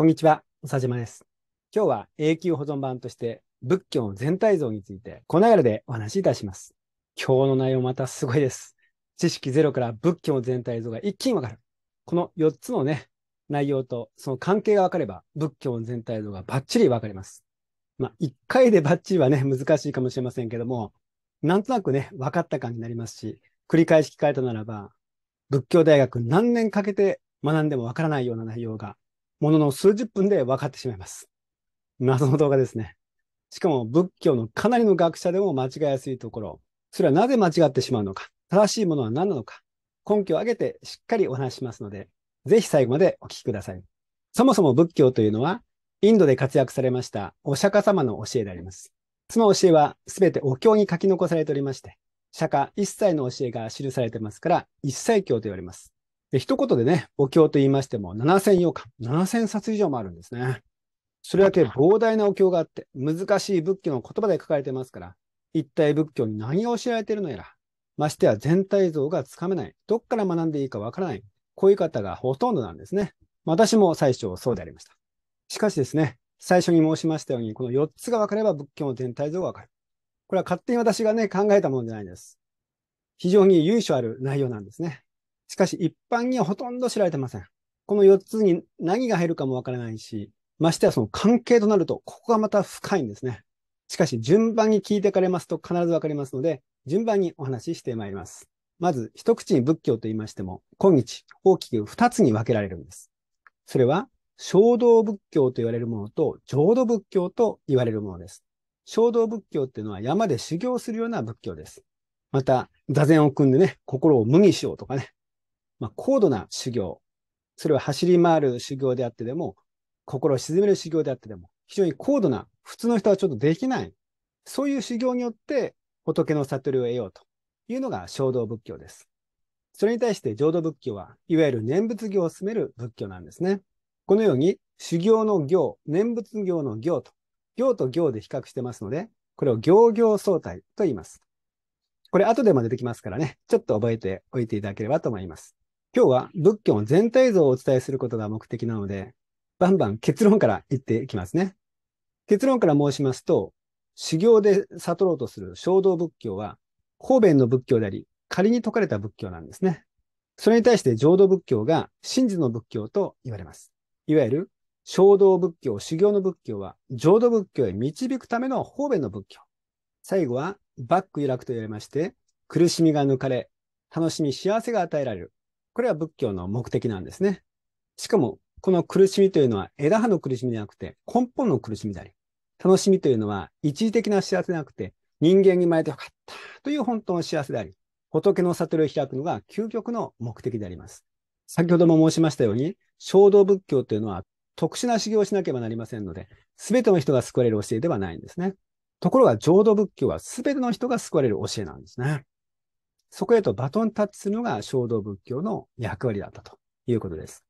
こんにちは、おさじまです。今日は永久保存版として仏教の全体像について、この流れでお話しいたします。今日の内容またすごいです。知識ゼロから仏教の全体像が一気にわかる。この4つのね、内容とその関係がわかれば、仏教の全体像がバッチリわかります。まあ、1回でバッチリはね、難しいかもしれませんけども、なんとなくね、分かった感じになりますし、繰り返し聞かれたならば、仏教大学何年かけて学んでもわからないような内容がものの数十分で分かってしまいます。謎の動画ですね。しかも仏教のかなりの学者でも間違いやすいところ、それはなぜ間違ってしまうのか、正しいものは何なのか、根拠を挙げてしっかりお話しますので、ぜひ最後までお聞きください。そもそも仏教というのは、インドで活躍されましたお釈迦様の教えであります。その教えは全てお経に書き残されておりまして、釈迦一切の教えが記されてますから、一切教と言われます。で一言でね、お経と言いましても、7000洋感、7000冊以上もあるんですね。それだけ膨大なお経があって、難しい仏教の言葉で書かれてますから、一体仏教に何を教えられているのやら、ましてや全体像がつかめない、どっから学んでいいかわからない、こういう方がほとんどなんですね。私も最初そうでありました。しかしですね、最初に申しましたように、この4つが分かれば仏教の全体像が分かる。これは勝手に私がね、考えたものじゃないんです。非常に由緒ある内容なんですね。しかし一般にはほとんど知られてません。この4つに何が入るかもわからないし、ましてやその関係となると、ここがまた深いんですね。しかし順番に聞いてかれますと必ずわかりますので、順番にお話ししてまいります。まず、一口に仏教と言いましても、今日大きく2つに分けられるんです。それは、衝動仏教と言われるものと、浄土仏教と言われるものです。衝動仏教っていうのは山で修行するような仏教です。また、座禅を組んでね、心を無にしようとかね、まあ、高度な修行、それは走り回る修行であってでも、心を鎮める修行であってでも、非常に高度な、普通の人はちょっとできない、そういう修行によって仏の悟りを得ようというのが衝動仏教です。それに対して浄土仏教はいわゆる念仏行を進める仏教なんですね。このように修行の行、念仏行の行と、行と行で比較してますので、これを行行相対と言います。これ後でも出てきますからね、ちょっと覚えておいていただければと思います。今日は仏教の全体像をお伝えすることが目的なので、バンバン結論から言っていきますね。結論から申しますと、修行で悟ろうとする衝動仏教は、方便の仏教であり、仮に説かれた仏教なんですね。それに対して浄土仏教が真実の仏教と言われます。いわゆる衝動仏教、修行の仏教は浄土仏教へ導くための方便の仏教。最後はバック揺らくと言われまして、苦しみが抜かれ、楽しみ幸せが与えられる。これは仏教の目的なんですね。しかも、この苦しみというのは枝葉の苦しみでなくて根本の苦しみであり、楽しみというのは一時的な幸せゃなくて人間に生まれてよかったという本当の幸せであり、仏の悟りを開くのが究極の目的であります。先ほども申しましたように、衝動仏教というのは特殊な修行をしなければなりませんので、すべての人が救われる教えではないんですね。ところが浄土仏教はすべての人が救われる教えなんですね。そこへとバトンタッチするのが衝動仏教の役割だったということです。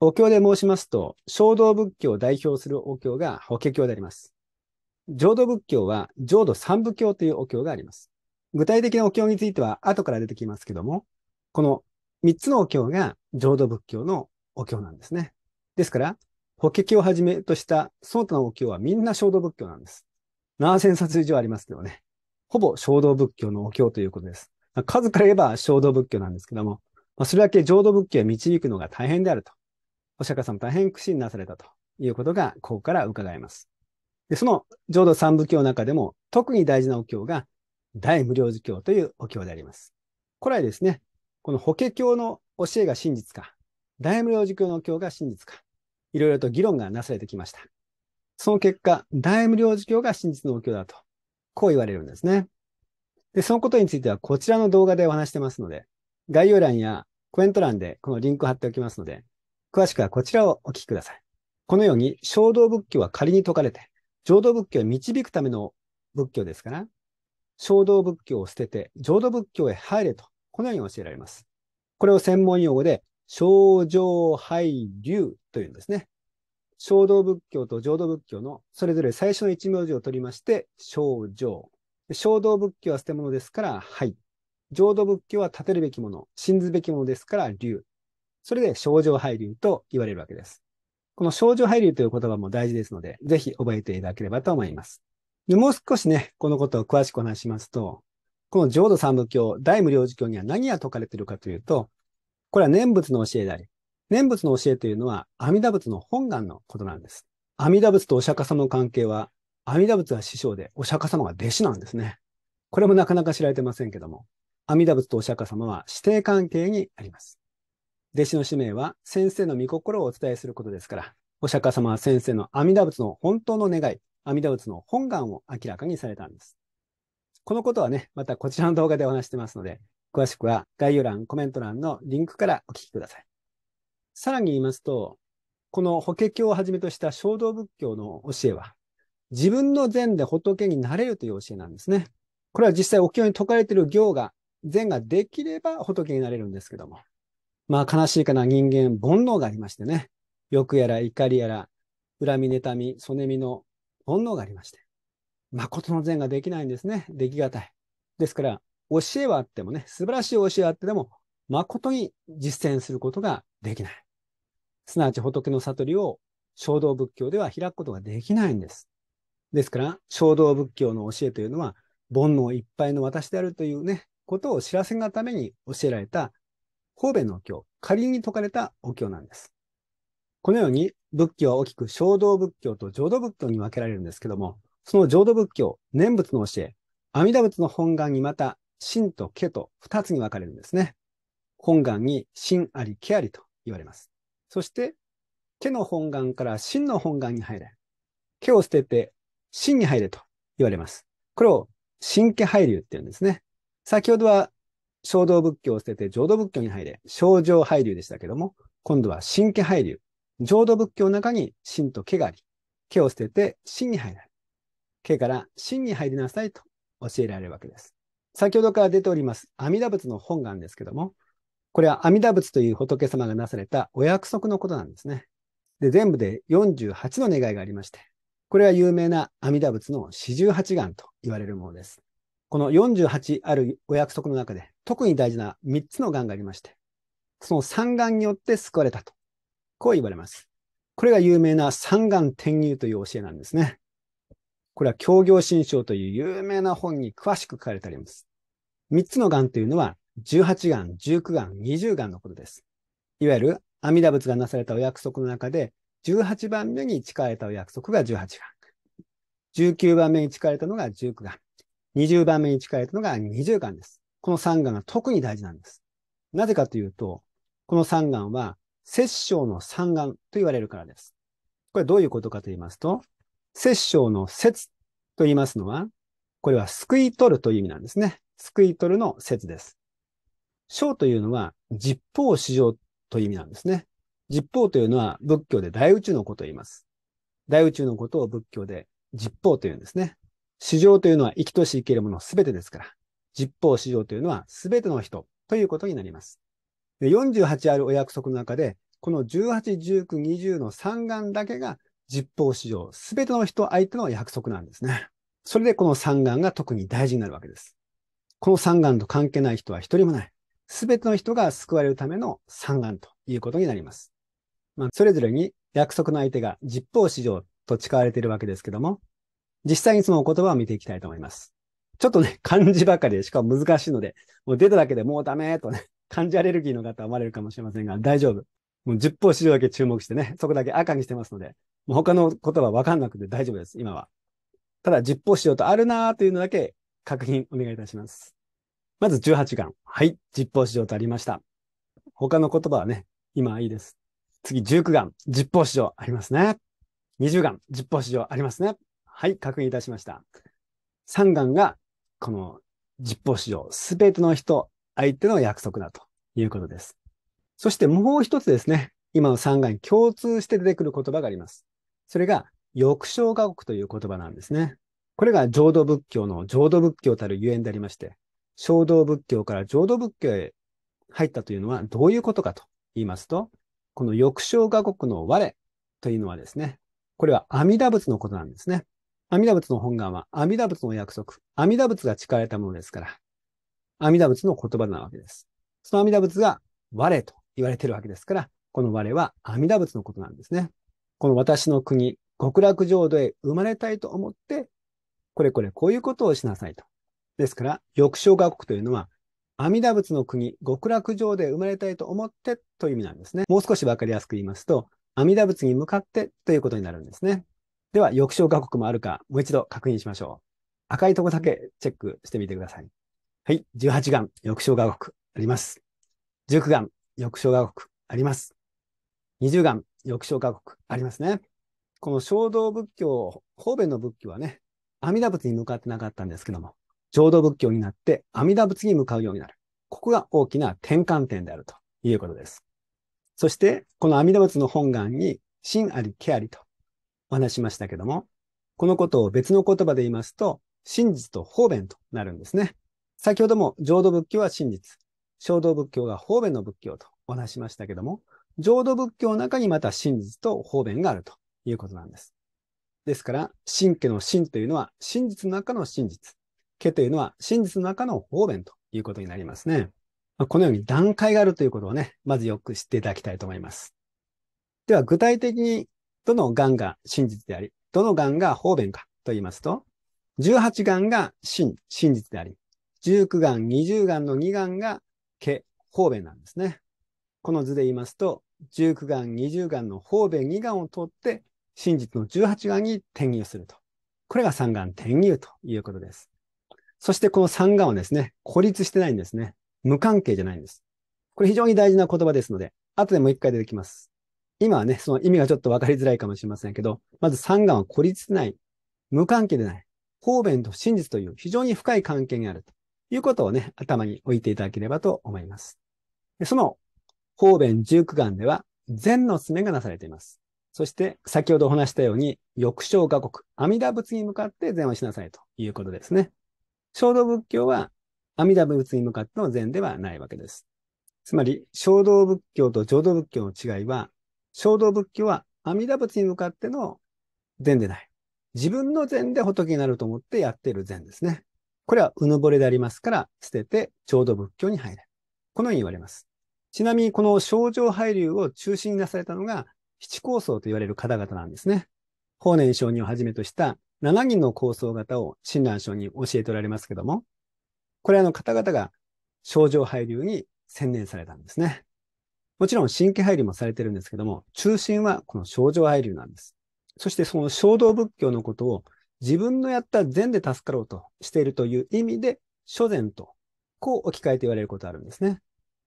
お経で申しますと、衝動仏教を代表するお経が法華経であります。浄土仏教は浄土三部教というお経があります。具体的なお経については後から出てきますけども、この三つのお経が浄土仏教のお経なんですね。ですから、法華経をはじめとしたその他のお経はみんな衝動仏教なんです。7000冊以上ありますけどね。ほぼ衝動仏教のお経ということです。数から言えば衝動仏教なんですけども、まあ、それだけ浄土仏教へ導くのが大変であると。お釈迦様大変苦心なされたということが、ここから伺えます。でその浄土三部教の中でも、特に大事なお経が、大無量寿教というお経であります。これはですね、この法華経の教えが真実か、大無量寿教の教が真実か、いろいろと議論がなされてきました。その結果、大無量寿教が真実のお経だと、こう言われるんですね。で、そのことについてはこちらの動画でお話してますので、概要欄やコメント欄でこのリンクを貼っておきますので、詳しくはこちらをお聞きください。このように、衝動仏教は仮に解かれて、浄土仏教を導くための仏教ですから、衝動仏教を捨てて、浄土仏教へ入れと、このように教えられます。これを専門用語で、症状配流というんですね。衝動仏教と浄土仏教のそれぞれ最初の一文字を取りまして、症状。衝動仏教は捨て物ですから、はい。浄土仏教は建てるべきもの、信ずべきものですから、流。それで、症状配流と言われるわけです。この症状配流という言葉も大事ですので、ぜひ覚えていただければと思います。でもう少しね、このことを詳しくお話しますと、この浄土三部教、大無量寿教には何が説かれているかというと、これは念仏の教えであり、念仏の教えというのは阿弥陀仏の本願のことなんです。阿弥陀仏とお釈迦様の関係は阿弥陀仏は師匠で、お釈迦様が弟子なんですね。これもなかなか知られてませんけども、阿弥陀仏とお釈迦様は師弟関係にあります。弟子の使命は先生の御心をお伝えすることですから、お釈迦様は先生の阿弥陀仏の本当の願い、阿弥陀仏の本願を明らかにされたんです。このことはね、またこちらの動画でお話してますので、詳しくは概要欄、コメント欄のリンクからお聞きください。さらに言いますと、この法華経をはじめとした衝動仏教の教えは、自分の善で仏になれるという教えなんですね。これは実際お経に説かれている行が、善ができれば仏になれるんですけども。まあ悲しいかな人間、煩悩がありましてね。欲やら怒りやら、恨み、妬み、そねみの煩悩がありまして。誠の善ができないんですね。できがたい。ですから、教えはあってもね、素晴らしい教えはあってでも、誠に実践することができない。すなわち仏の悟りを衝動仏教では開くことができないんです。ですから、衝動仏教の教えというのは、煩悩いっぱいの私であるというね、ことを知らせがために教えられた、神戸のお経、仮に説かれたお経なんです。このように、仏教は大きく衝動仏教と浄土仏教に分けられるんですけども、その浄土仏教、念仏の教え、阿弥陀仏の本願にまた、真と家と二つに分かれるんですね。本願に真あり家ありと言われます。そして、家の本願から真の本願に入れ。家を捨てて真に入れと言われます。これを真気配流って言うんですね。先ほどは衝動仏教を捨てて浄土仏教に入れ、症状配流でしたけども、今度は神経配流。浄土仏教の中に真と毛があり、毛を捨てて真に入れる。毛から真に入りなさいと教えられるわけです。先ほどから出ております阿弥陀仏の本願ですけども、これは阿弥陀仏という仏様がなされたお約束のことなんですね。で、全部で48の願いがありまして、これは有名な阿弥陀仏の四十八願と言われるものです。この四十八あるお約束の中で特に大事な三つの願がありまして、その三願によって救われたと、こう言われます。これが有名な三願転入という教えなんですね。これは教行新章という有名な本に詳しく書かれてあります。三つの願というのは、十八願、十九願、二十願のことです。いわゆる阿弥陀仏がなされたお約束の中で、18番目に誓えた約束が18番。19番目に誓えたのが19巻。20番目に誓えたのが20巻です。この3巻が特に大事なんです。なぜかというと、この3巻は、摂政の3巻と言われるからです。これどういうことかと言いますと、摂政の説と言いますのは、これは救い取るという意味なんですね。救い取るの説です。章というのは、実法史上という意味なんですね。実法というのは仏教で大宇宙のことを言います。大宇宙のことを仏教で実法というんですね。史上というのは生きとし生けるものすべてですから、実法史上というのはすべての人ということになります。で48あるお約束の中で、この18、19、20の3願だけが実法史上すべての人相手の約束なんですね。それでこの3願が特に大事になるわけです。この3願と関係ない人は一人もない。すべての人が救われるための3願ということになります。まあ、それぞれに約束の相手が実法市場と誓われているわけですけども、実際にそのお言葉を見ていきたいと思います。ちょっとね、漢字ばかりでしかも難しいので、もう出ただけでもうダメとね、漢字アレルギーの方は思われるかもしれませんが、大丈夫。もう十法市場だけ注目してね、そこだけ赤にしてますので、もう他の言葉わかんなくて大丈夫です、今は。ただ、十法市場とあるなーというのだけ確認お願いいたします。まず18巻。はい、実法市場とありました。他の言葉はね、今はいいです。次、19眼、十方市場ありますね。20眼、十方市場ありますね。はい、確認いたしました。3眼が、この十方市場、すべての人、相手の約束だということです。そしてもう一つですね、今の3眼に共通して出てくる言葉があります。それが、抑章画国という言葉なんですね。これが浄土仏教の浄土仏教たるゆえんでありまして、衝動仏教から浄土仏教へ入ったというのはどういうことかと言いますと、この抑生画国の我というのはですね、これは阿弥陀仏のことなんですね。阿弥陀仏の本願は阿弥陀仏の約束、阿弥陀仏が誓われたものですから、阿弥陀仏の言葉なわけです。その阿弥陀仏が我と言われているわけですから、この我は阿弥陀仏のことなんですね。この私の国、極楽浄土へ生まれたいと思って、これこれこういうことをしなさいと。ですから、抑生学国というのは、阿弥陀仏の国、極楽城で生まれたいと思ってという意味なんですね。もう少しわかりやすく言いますと、阿弥陀仏に向かってということになるんですね。では、翼章画国もあるか、もう一度確認しましょう。赤いとこだけチェックしてみてください。はい、18眼、翼章画国あります。19眼、翼章画国あります。20眼、翼章画国ありますね。この衝動仏教、方便の仏教はね、阿弥陀仏に向かってなかったんですけども、浄土仏教になって阿弥陀仏に向かうようになる。ここが大きな転換点であるということです。そして、この阿弥陀仏の本願に、真あり、気ありとお話しましたけども、このことを別の言葉で言いますと、真実と方便となるんですね。先ほども浄土仏教は真実、小道仏教が方便の仏教とお話しましたけども、浄土仏教の中にまた真実と方便があるということなんです。ですから、真家の真というのは真実の中の真実。けというのは真実の中の方便ということになりますね。このように段階があるということをね、まずよく知っていただきたいと思います。では具体的にどのがんが真実であり、どのがんが方便かと言いますと、18がんが真、真実であり、19がん、20がんの2がんが毛、方便なんですね。この図で言いますと、19がん、20がんの方便2がんを取って、真実の18がんに転入すると。これが3がん転入ということです。そしてこの三がはですね、孤立してないんですね。無関係じゃないんです。これ非常に大事な言葉ですので、後でもう一回出てきます。今はね、その意味がちょっとわかりづらいかもしれませんけど、まず三眼は孤立ない、無関係でない、方便と真実という非常に深い関係にあるということをね、頭に置いていただければと思います。その方便十九眼では善の爪がなされています。そして先ほどお話したように、欲章画国、阿弥陀仏に向かって善をしなさいということですね。衝動仏教は阿弥陀仏に向かっての善ではないわけです。つまり、衝動仏教と浄土仏教の違いは、衝動仏教は阿弥陀仏に向かっての善でない。自分の善で仏になると思ってやっている善ですね。これはうぬぼれでありますから、捨てて浄土仏教に入れ。このように言われます。ちなみに、この症状配流を中心になされたのが、七高僧と言われる方々なんですね。法然上人をはじめとした7人の構想型を親鸞書に教えておられますけども、これあの方々が症状配流に専念されたんですね。もちろん神経配流もされてるんですけども、中心はこの症状配流なんです。そしてその衝動仏教のことを自分のやった善で助かろうとしているという意味で、諸善と、こう置き換えて言われることあるんですね。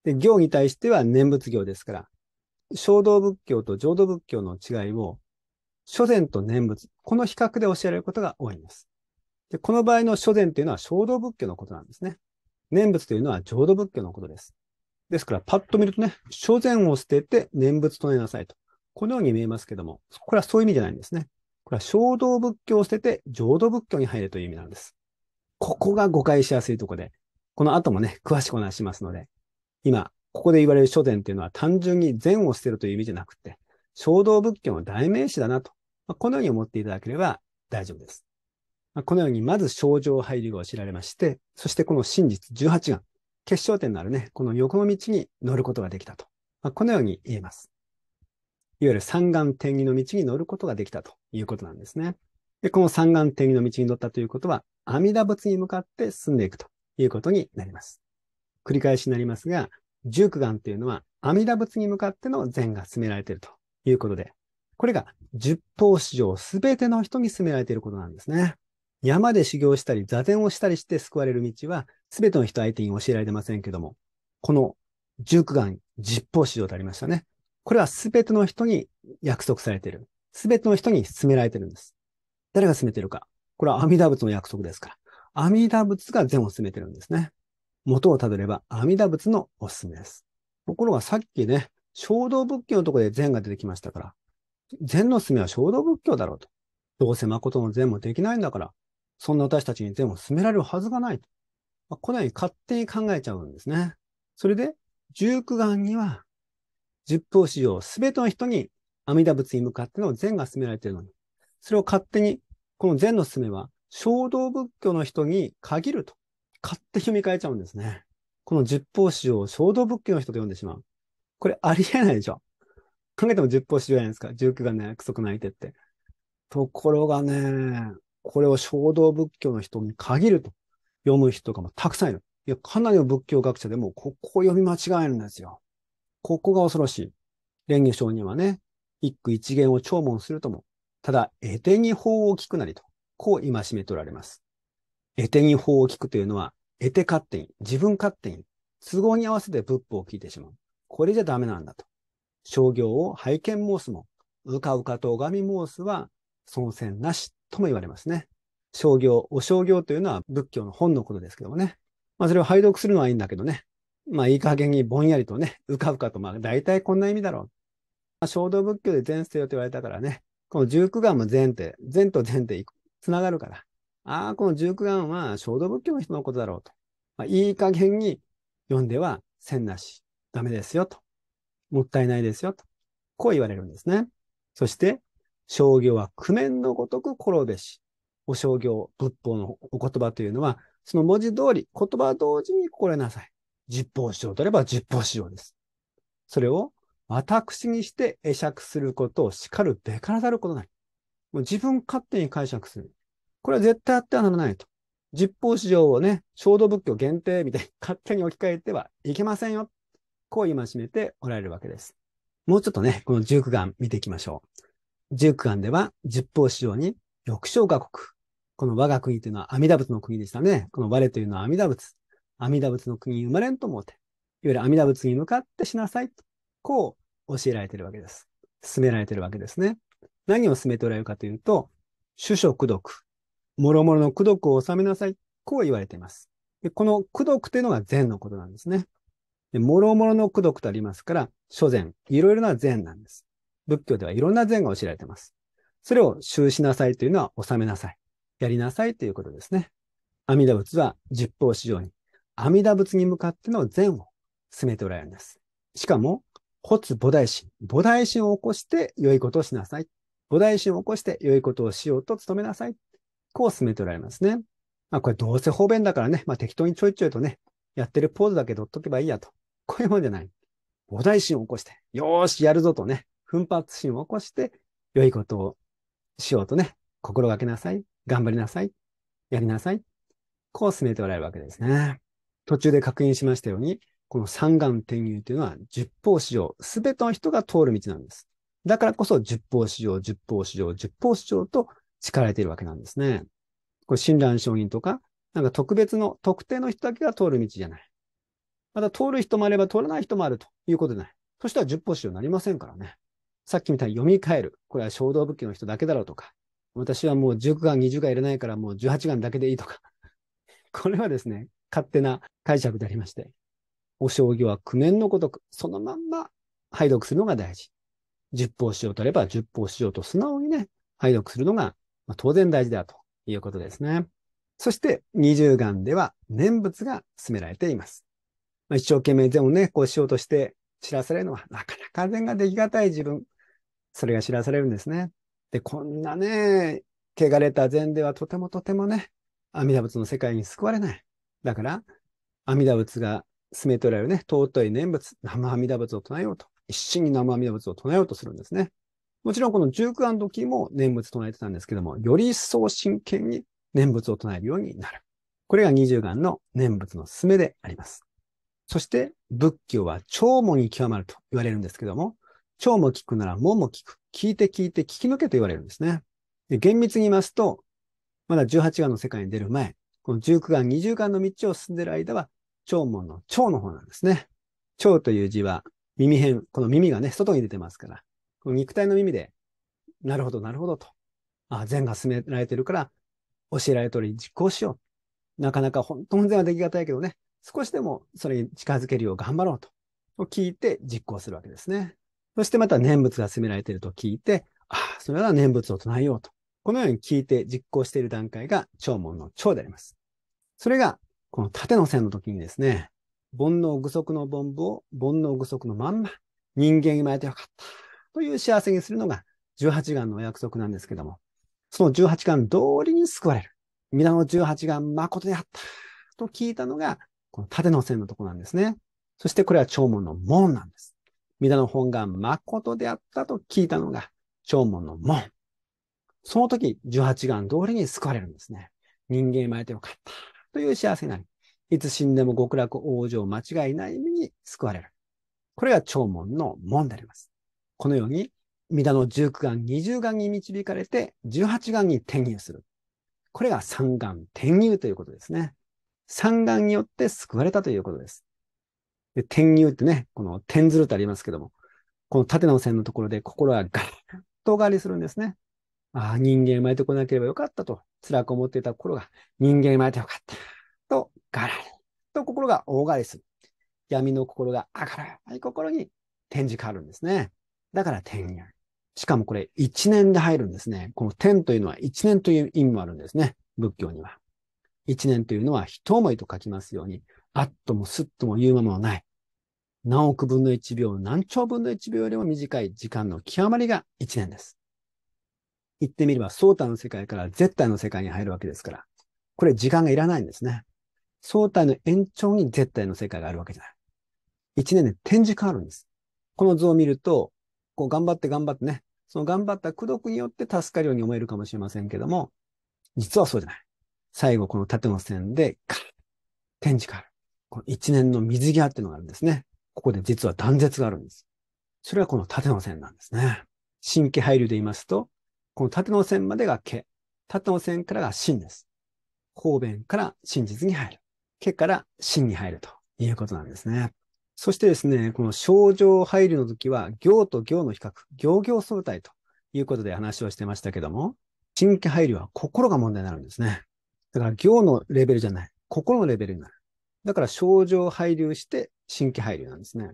で、行に対しては念仏行ですから、衝動仏教と浄土仏教の違いを諸伝と念仏、この比較で教えられることが多いんです。でこの場合の諸伝というのは衝動仏教のことなんですね。念仏というのは浄土仏教のことです。ですから、パッと見るとね、所禅を捨てて念仏唱えなさいと。このように見えますけども、これはそういう意味じゃないんですね。これは衝動仏教を捨てて浄土仏教に入るという意味なんです。ここが誤解しやすいとこで、この後もね、詳しくお話しますので、今、ここで言われる諸伝というのは単純に善を捨てるという意味じゃなくて、衝動仏教の代名詞だなとまこのように思っていただければ大丈夫です。まこのように、まず症状配慮が知られまして、そしてこの真実18眼、決勝点のあるね、この横の道に乗ることができたと。まこのように言えます。いわゆる三眼転移の道に乗ることができたということなんですね。で、この三眼転移の道に乗ったということは、阿弥陀仏に向かって進んでいくということになります。繰り返しになりますが、十九眼というのは阿弥陀仏に向かっての善が進められているということで、これが十方史上すべての人に勧められていることなんですね。山で修行したり、座禅をしたりして救われる道は、すべての人相手に教えられてませんけども、この十九眼、十方史上とありましたね。これはすべての人に約束されている。すべての人に勧められているんです。誰が勧めているか。これは阿弥陀仏の約束ですから。阿弥陀仏が善を勧めているんですね。元をたどれば阿弥陀仏のおすすめです。ところがさっきね、衝動物件のところで善が出てきましたから、禅の勧めは衝動仏教だろうと。どうせ誠の善もできないんだから、そんな私たちに善を勧められるはずがないと。まあ、このように勝手に考えちゃうんですね。それで、十九眼には、十方史上すべての人に阿弥陀仏に向かっての善が勧められているのに、それを勝手に、この善の勧めは、衝動仏教の人に限ると、勝手に読み替えちゃうんですね。この十方史上衝動仏教の人と呼んでしまう。これありえないでしょ。考えても十歩しじゃないですか。19がね、束そない手って。ところがね、これを衝動仏教の人に限ると読む人がたくさんいる。いや、かなりの仏教学者でも、ここを読み間違えるんですよ。ここが恐ろしい。蓮華上人はね、一句一言を聴聞するとも、ただ、得手に法を聞くなりと、こう今戒めておられます。得手に法を聞くというのは、得手勝手に、自分勝手に、都合に合わせて仏法を聞いてしまう。これじゃダメなんだと。商業を拝見申すも、うかうかと拝み申すは、尊戦なしとも言われますね。商業、お商業というのは仏教の本のことですけどもね。まあそれを拝読するのはいいんだけどね。まあいい加減にぼんやりとね、うかうかと、まあ大体こんな意味だろう。まあ、衝動仏教で前世よと言われたからね、この十九眼も前提、善と前提つながるから、ああ、この十九眼は衝動仏教の人のことだろうと。まあ、いい加減に読んでは線なし、ダメですよと。もったいないですよと、こう言われるんですね。そして、商業は苦面のごとく転べし、お商業、仏法のお言葉というのは、その文字通り、言葉同時に心得なさい。実法しよとれば実法しよです。それを私にして会釈することを叱るべからざることない。もう自分勝手に解釈する。これは絶対あってはならないと。実法史上をね、衝動仏教限定みたいに勝手に置き換えてはいけませんよ。こう占めておられるわけです。もうちょっとね、この十九眼見ていきましょう。十九眼では、十方市場に、緑小画国。この我が国というのは阿弥陀仏の国でしたね。この我というのは阿弥陀仏。阿弥陀仏の国に生まれんと思うて。いわゆる阿弥陀仏に向かってしなさい。こう教えられているわけです。進められているわけですね。何を進めておられるかというと、主書苦毒。もろもろの苦毒を収めなさい。こう言われています。でこの苦毒というのが善のことなんですね。で、もろもろの功徳とありますから、諸禅、いろいろな禅なんです。仏教ではいろんな禅が教えられています。それを修しなさいというのは収めなさい。やりなさいということですね。阿弥陀仏は十方四上に、阿弥陀仏に向かっての善を進めておられるんです。しかも、骨菩提心。菩提心を起こして良いことをしなさい。菩提心を起こして良いことをしようと努めなさい。こう進めておられますね。まあこれどうせ方便だからね、まあ適当にちょいちょいとね、やってるポーズだけ取っとけばいいやと。こういうもんじゃない。菩提心を起こして、よーし、やるぞとね、奮発心を起こして、良いことをしようとね、心がけなさい、頑張りなさい、やりなさい。こう進めておられるわけですね。途中で確認しましたように、この三眼転入というのは十方史上、すべての人が通る道なんです。だからこそ十方史上、十方史上、十方市場と叱られているわけなんですね。これ、親鸞上人とか、なんか特別の、特定の人だけが通る道じゃない。また通る人もあれば通らない人もあるということでない。そしたら十歩使用になりませんからね。さっきみたいに読み替える。これは衝動武器の人だけだろうとか。私はもう19巻、20巻いらないからもう18巻だけでいいとか。これはですね、勝手な解釈でありまして。お将棋は苦面のごとく、そのまんま拝読するのが大事。十歩使用とれば十歩使用と素直にね、拝読するのが当然大事だということですね。そして二重眼では念仏が進められています。まあ、一生懸命善をね、こうしようとして知らされるのは、なかなか善ができがたい自分。それが知らされるんですね。で、こんなね、汚れた善ではとてもとてもね、阿弥陀仏の世界に救われない。だから、阿弥陀仏が進めとられるね、尊い念仏、生阿弥陀仏を唱えようと。一心に生阿弥陀仏を唱えようとするんですね。もちろんこの十九案時も念仏唱えてたんですけども、より一層真剣に念仏を唱えるようになる。これが二十眼の念仏の勧めであります。そして仏教は長もに極まると言われるんですけども、長も聞くなら門も聞く。聞いて聞いて聞き抜けと言われるんですね。で厳密に言いますと、まだ十八眼の世界に出る前、この十九眼、二重眼の道を進んでいる間は、長門の長の方なんですね。長という字は耳辺、この耳がね、外に出てますから、この肉体の耳で、なるほど、なるほどと。あ、禅が進められてるから、教えられた通り実行しよう。なかなか本当にはできがたいけどね、少しでもそれに近づけるよう頑張ろうと、と聞いて実行するわけですね。そしてまた念仏が責められていると聞いて、ああ、それは念仏を唱えようと。このように聞いて実行している段階が長門の長であります。それが、この縦の線の時にですね、煩悩具足の煩部を煩悩具足のまんま、人間に生まれてよかったという幸せにするのが18願のお約束なんですけども、その十八巻通りに救われる。皆の十八巻誠であった。と聞いたのが、この縦の線のとこなんですね。そしてこれは長門の門なんです。皆の本願誠であったと聞いたのが、長門の門。その時、十八眼通りに救われるんですね。人間生まれてよかった。という幸せになり、いつ死んでも極楽往生間違いない身に救われる。これが長門の門であります。このように、皆の19眼、20眼に導かれて、18眼に転入する。これが三眼転入ということですね。三眼によって救われたということです。で転入ってね、この転ずるとありますけども、この縦の線のところで心がガッと変わりするんですね。ああ、人間生まれてこなければよかったと、辛く思っていた心が、人間生まれてよかったと、ガラリと心が大返りする。闇の心が明るい心に転じ変わるんですね。だから転入。しかもこれ一年で入るんですね。この天というのは一年という意味もあるんですね。仏教には。一年というのは一思いと書きますように、あっともすっとも言うまもない。何億分の一秒、何兆分の一秒よりも短い時間の極まりが一年です。言ってみれば、相対の世界から絶対の世界に入るわけですから、これ時間がいらないんですね。相対の延長に絶対の世界があるわけじゃない。一年で展示変わるんです。この図を見ると、こう頑張って頑張ってね、その頑張った功徳によって助かるように思えるかもしれませんけども、実はそうじゃない。最後、この縦の線で、天地から、この一年の水際っていうのがあるんですね。ここで実は断絶があるんです。それはこの縦の線なんですね。新規配慮で言いますと、この縦の線までが毛、縦の線からが真です。方便から真実に入る。毛から真に入るということなんですね。そしてですね、この症状配慮の時は、行と行の比較、行行相対ということで話をしてましたけども、神経配慮は心が問題になるんですね。だから行のレベルじゃない、心のレベルになる。だから症状配慮して神経配慮なんですね。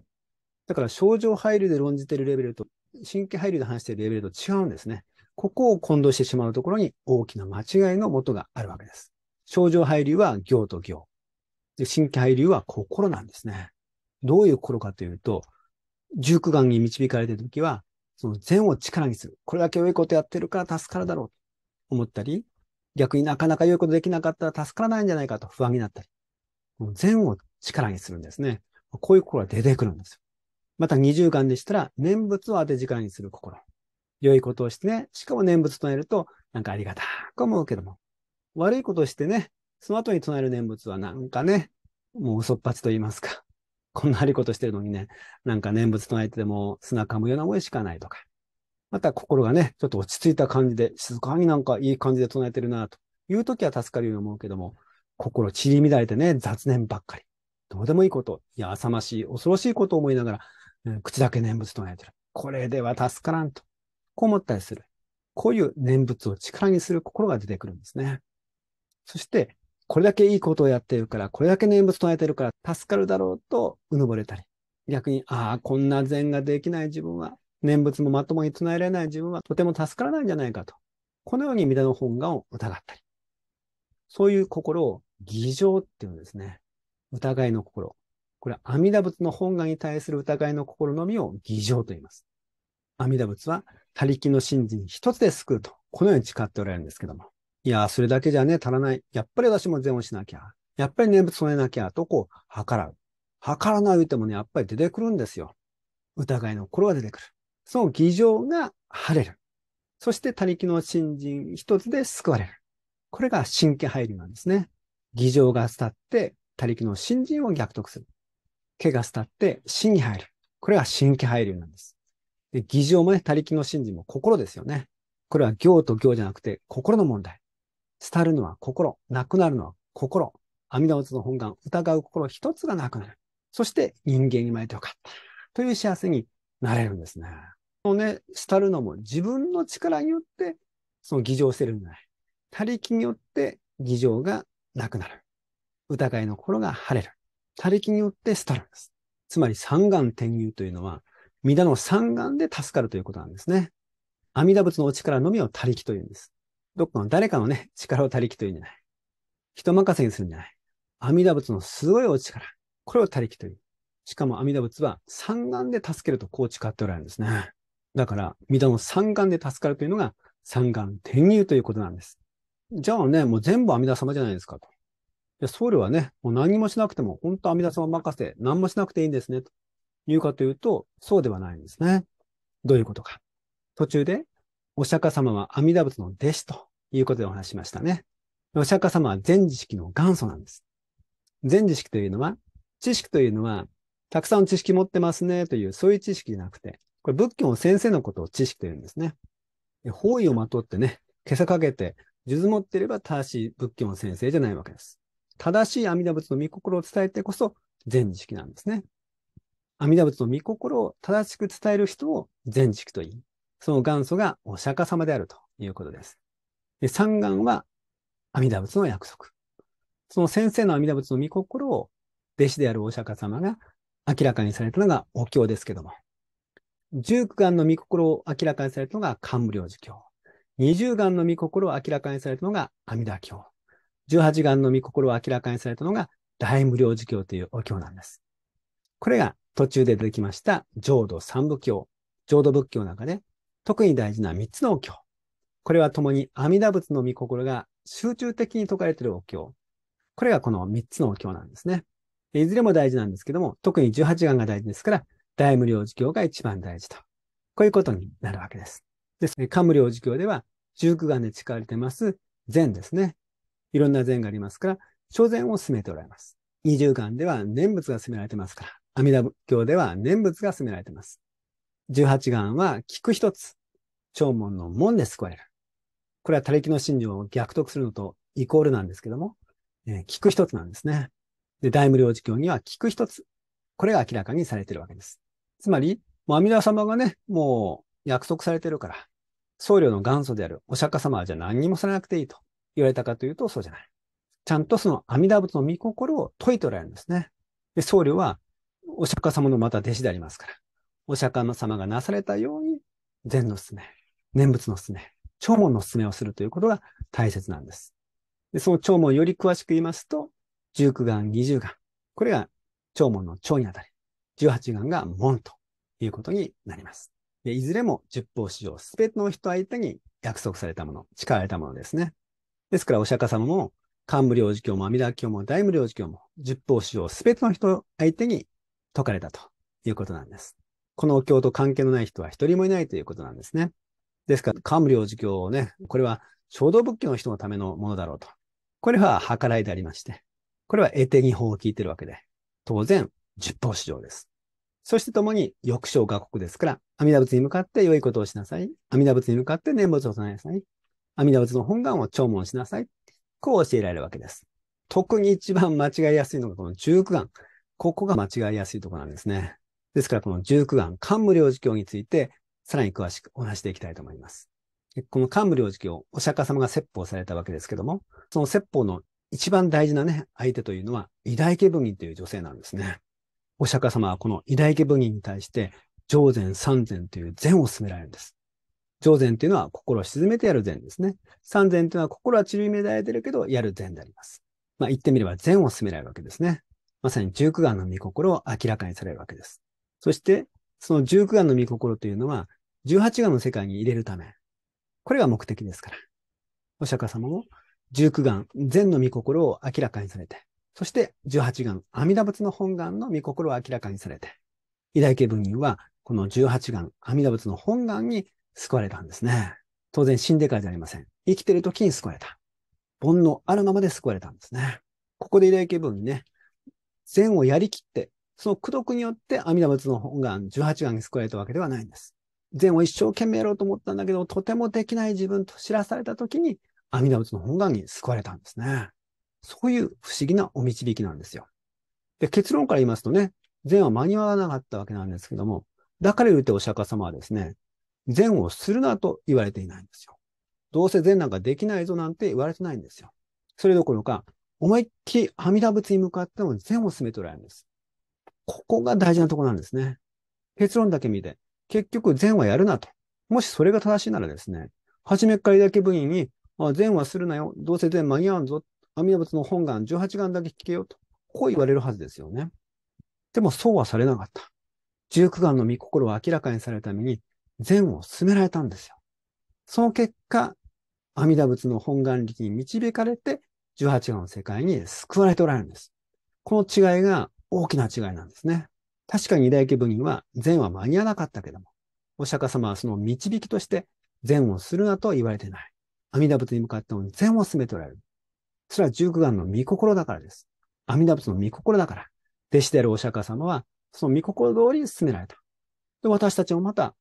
だから症状配慮で論じてるレベルと、神経配慮で話してるレベルと違うんですね。ここを混同してしまうところに大きな間違いのもとがあるわけです。症状配慮は行と行。で神経配慮は心なんですね。どういう頃かというと、熟九眼に導かれているときは、その善を力にする。これだけ良いことやってるから助かるだろうと思ったり、逆になかなか良いことできなかったら助からないんじゃないかと不安になったり、善を力にするんですね。こういう心が出てくるんですよ。また二重眼でしたら、念仏を当て力にする心。良いことをしてね、しかも念仏唱えると、なんかありがたく思うけども、悪いことをしてね、その後に唱える念仏はなんかね、もう嘘っぱちと言いますか、こんなありことしてるのにね、なんか念仏唱えてでも砂噛むような思いしかないとか。また心がね、ちょっと落ち着いた感じで、静かになんかいい感じで唱えてるなという時は助かるように思うけども、心散り乱れてね、雑念ばっかり。どうでもいいこと、いや、浅ましい、恐ろしいことを思いながら、うん、口だけ念仏唱えてる。これでは助からんと。こう思ったりする。こういう念仏を力にする心が出てくるんですね。そして、これだけいいことをやってるから、これだけ念仏唱えてるから、助かるだろうと、うぬぼれたり。逆に、ああ、こんな善ができない自分は、念仏もまともに唱えられない自分は、とても助からないんじゃないかと。このように皆の本願を疑ったり。そういう心を、偽情っていうんですね。疑いの心。これは阿弥陀仏の本願に対する疑いの心のみを偽情と言います。阿弥陀仏は、他力の信に一つで救うと、このように誓っておられるんですけども。いや、それだけじゃね、足らない。やっぱり私も善をしなきゃ。やっぱり念仏を得なきゃと、こう、計らう。計らないてもね、やっぱり出てくるんですよ。疑いの心が出てくる。その偽情が晴れる。そして、他力の信心一つで救われる。これが神経配慮なんですね。偽情が伝って、他力の信心を逆得する。毛が伝って、死に入る。これが神経配慮なんです。で、偽情もね、他力の信心も心ですよね。これは行と行じゃなくて、心の問題。廃るのは心、なくなるのは心、阿弥陀仏の本願、疑う心一つがなくなる。そして人間に生まれてよかった。という幸せになれるんですね。もうね、廃るのも自分の力によって、その偽情してるんじゃない。他力によって偽情がなくなる。疑いの心が晴れる。他力によって廃るんです。つまり三眼転入というのは、皆の三眼で助かるということなんですね。阿弥陀仏のお力のみを他力というんです。どっかの誰かのね、力を他力というんじゃない。人任せにするんじゃない。阿弥陀仏のすごいお力。これを他力という。しかも阿弥陀仏は三眼で助けるとこう誓っておられるんですね。だから、弥陀の三眼で助かるというのが三眼転入ということなんです。じゃあね、もう全部阿弥陀様じゃないですかと。で僧侶はね、もう何もしなくても、本当阿弥陀様任せ、何もしなくていいんですね。というかというと、そうではないんですね。どういうことか。途中でお釈迦様は阿弥陀仏の弟子ということでお話しましたね。お釈迦様は全知識の元祖なんです。全知識というのは、知識というのは、たくさんの知識持ってますねという、そういう知識じゃなくて、これ仏教の先生のことを知識というんですね。方位をまとってね、今朝かけて、数珠持っていれば正しい仏教の先生じゃないわけです。正しい阿弥陀仏の御心を伝えてこそ、全知識なんですね。阿弥陀仏の御心を正しく伝える人を全知識と言い、その元祖がお釈迦様であるということです。で三眼は阿弥陀仏の約束。その先生の阿弥陀仏の御心を弟子であるお釈迦様が明らかにされたのがお経ですけども、十九元の御心を明らかにされたのが冠領寺教。二十眼の御心を明らかにされたのが阿弥陀経。十八眼の御心を明らかにされたのが大無量寺経というお経なんです。これが途中で出てきました浄土三部教。浄土仏教の中で特に大事な三つのお経。これは共に阿弥陀仏の御心が集中的に説かれているお経。これがこの三つのお経なんですね。いずれも大事なんですけども、特に十八眼が大事ですから、大無量寿経が一番大事と。こういうことになるわけです。ですね、無量寿経では、十九眼で誓われてます禅ですね。いろんな禅がありますから、小禅を進めておられます。二十眼では念仏が進められてますから、阿弥陀仏経では念仏が進められてます。18眼は聞く一つ、長聞の門で救われる。これは他力の信条を逆得するのとイコールなんですけども、えー、一つなんですね。で、大無量事教には聞く一つ。これが明らかにされているわけです。つまり、もう阿弥陀様がね、もう約束されてるから、僧侶の元祖であるお釈迦様はじゃあ何にもされなくていいと言われたかというとそうじゃない。ちゃんとその阿弥陀仏の御心を解いておられるんですね。で、僧侶はお釈迦様のまた弟子でありますから。お釈迦様がなされたように、禅の勧め、念仏の勧め、長文の勧めをするということが大切なんです。でその長文をより詳しく言いますと、19眼、20眼。これが長文の長にあたり、18眼が門ということになります。でいずれも十方史上すべての人相手に約束されたもの、誓われたものですね。ですからお釈迦様も、幹部領事教も阿弥陀教も大無領事教も、十方史上すべての人相手に説かれたということなんです。このお経と関係のない人は一人もいないということなんですね。ですから、官無量寿をね、これは衝道仏教の人のためのものだろうと。これは計らいでありまして、これは絵手に法を聞いてるわけで、当然、十方市場です。そして共に、欲生過国ですから、阿弥陀仏に向かって良いことをしなさい。阿弥陀仏に向かって念仏を唱えなさい。阿弥陀仏の本願を聴聞しなさい。こう教えられるわけです。特に一番間違いやすいのがこの十九願。ここが間違いやすいところなんですね。ですから、この十九眼、漢武領事教について、さらに詳しくお話していきたいと思います。この漢武領事教、お釈迦様が説法されたわけですけども、その説法の一番大事なね、相手というのは、偉大家文人という女性なんですね。お釈迦様はこの偉大家文人に対して、上禅三禅という禅を勧められるんです。上禅というのは心を沈めてやる禅ですね。三禅というのは心は縮目られてるけど、やる禅であります。まあ言ってみれば禅を勧められるわけですね。まさに十九眼の御心を明らかにされるわけです。そして、その19眼の御心というのは、18眼の世界に入れるため。これが目的ですから。お釈迦様も19眼、善の御心を明らかにされて、そして18眼、阿弥陀仏の本願の御心を明らかにされて、偉大家文人は、この18眼、阿弥陀仏の本願に救われたんですね。当然死んでからじゃありません。生きてる時に救われた。煩悩あるままで救われたんですね。ここで偉大家文にね、善をやりきってその苦毒によって阿弥陀仏の本願、18願に救われたわけではないんです。善を一生懸命やろうと思ったんだけど、とてもできない自分と知らされた時に、阿弥陀仏の本願に救われたんですね。そういう不思議なお導きなんですよ。で結論から言いますとね、善は間に合わなかったわけなんですけども、だから言うてお釈迦様はですね、善をするなと言われていないんですよ。どうせ善なんかできないぞなんて言われてないんですよ。それどころか、思いっきり阿弥陀仏に向かっても善を進めておられるんです。ここが大事なところなんですね。結論だけ見て、結局善はやるなと。もしそれが正しいならですね、初めっからだけ部員に、あ善はするなよ。どうせ善間に合うぞ。阿弥陀仏の本願18願だけ聞けよと。こう言われるはずですよね。でもそうはされなかった。十九願の御心を明らかにされるために、善を進められたんですよ。その結果、阿弥陀仏の本願力に導かれて、18願の世界に救われておられるんです。この違いが大きな違いなんですね。確かに大気部人は善は間に合わなかったけども、お釈迦様はその導きとして善をするなと言われてない。阿弥陀仏に向かっても善を進めておられる。それは十九眼の御心だからです。阿弥陀仏の御心だから。弟子であるお釈迦様は、その御心通り進められた。で、私たちもまた、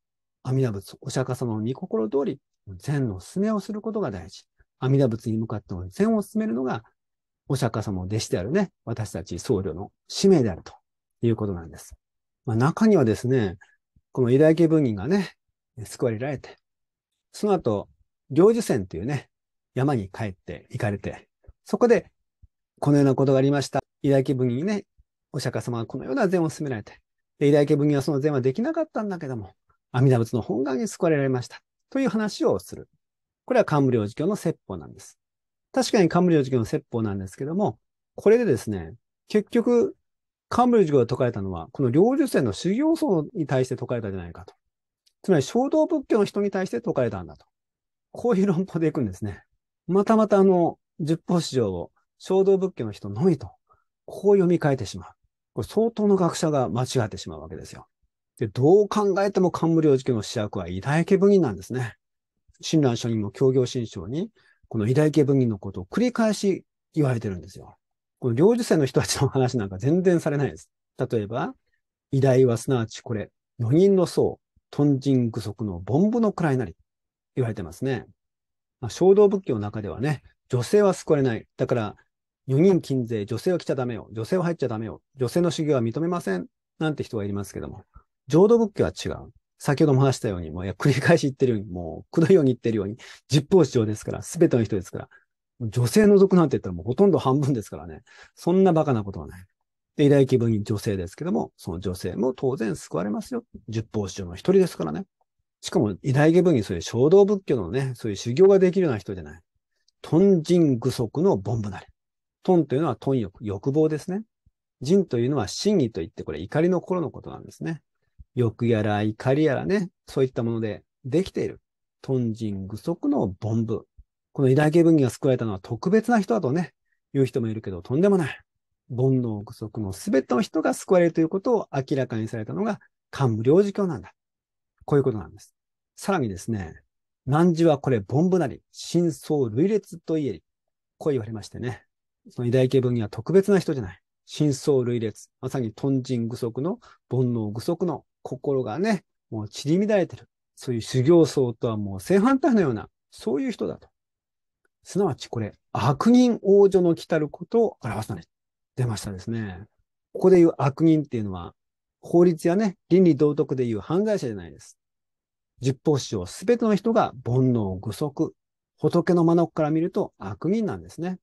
阿弥陀仏、お釈迦様の御心通り、善の進めをすることが大事。阿弥陀仏に向かっても善を進めるのがお釈迦様の弟子であるね、私たち僧侶の使命であるということなんです。まあ、中にはですね、このダヤ系文人がね、救われられて、その後、領事船というね、山に帰って行かれて、そこで、このようなことがありました。ダヤ系文人にね、お釈迦様はこのような善を勧められて、偉大家文にはその善はできなかったんだけども、阿弥陀仏の本願に救われられました。という話をする。これは官武領事教の説法なんです。確かに冠のジ業の説法なんですけども、これでですね、結局、冠のジ業が説かれたのは、この領受線の修行僧に対して説かれたじゃないかと。つまり、衝動仏教の人に対して説かれたんだと。こういう論法でいくんですね。またまたあの、十法史上を衝動仏教の人のみと、こう読み替えてしまう。これ相当の学者が間違ってしまうわけですよ。で、どう考えても冠オ事教の主役は偉大家部人なんですね。親鸞書にも教行新書に、この偉大系文銀のことを繰り返し言われてるんですよ。この領事制の人たちの話なんか全然されないです。例えば、偉大はすなわちこれ、女人の僧、ジ人グ足のボンブの位なり、言われてますね。まあ、衝動仏教の中ではね、女性は救われない。だから、女人禁税、女性は来ちゃダメよ。女性は入っちゃダメよ。女性の修行は認めません。なんて人はいますけども、浄土仏教は違う。先ほども話したように、もういや繰り返し言ってるように、もう、くどいように言ってるように、十法主張ですから、すべての人ですから、女性の族なんて言ったらもうほとんど半分ですからね、そんなバカなことはない。で、偉大気分に女性ですけども、その女性も当然救われますよ。十法師匠の一人ですからね。しかも、偉大気分にそういう衝動仏教のね、そういう修行ができるような人じゃない。トン人具足のボンブなれ。トンというのはトン欲、欲望ですね。人というのは真意といって、これ怒りの心のことなんですね。欲やら怒りやらね、そういったものでできている。トンジン具足の凡夫。この偉大系文義が救われたのは特別な人だとね、言う人もいるけど、とんでもない。煩悩具足のすべての人が救われるということを明らかにされたのが、漢武領事教なんだ。こういうことなんです。さらにですね、何時はこれ、凡夫なり、真相類列と言えり。こう言われましてね。その偉大系文義は特別な人じゃない。真相類列。まさに、トンジン具足の、煩悩具足の、心がね、もう散り乱れてる。そういう修行僧とはもう正反対のような、そういう人だと。すなわちこれ、悪人王女の来たることを表すのに出ましたですね。ここで言う悪人っていうのは、法律やね、倫理道徳で言う犯罪者じゃないです。十法師匠、すべての人が煩悩具足、仏の眼から見ると悪人なんですね。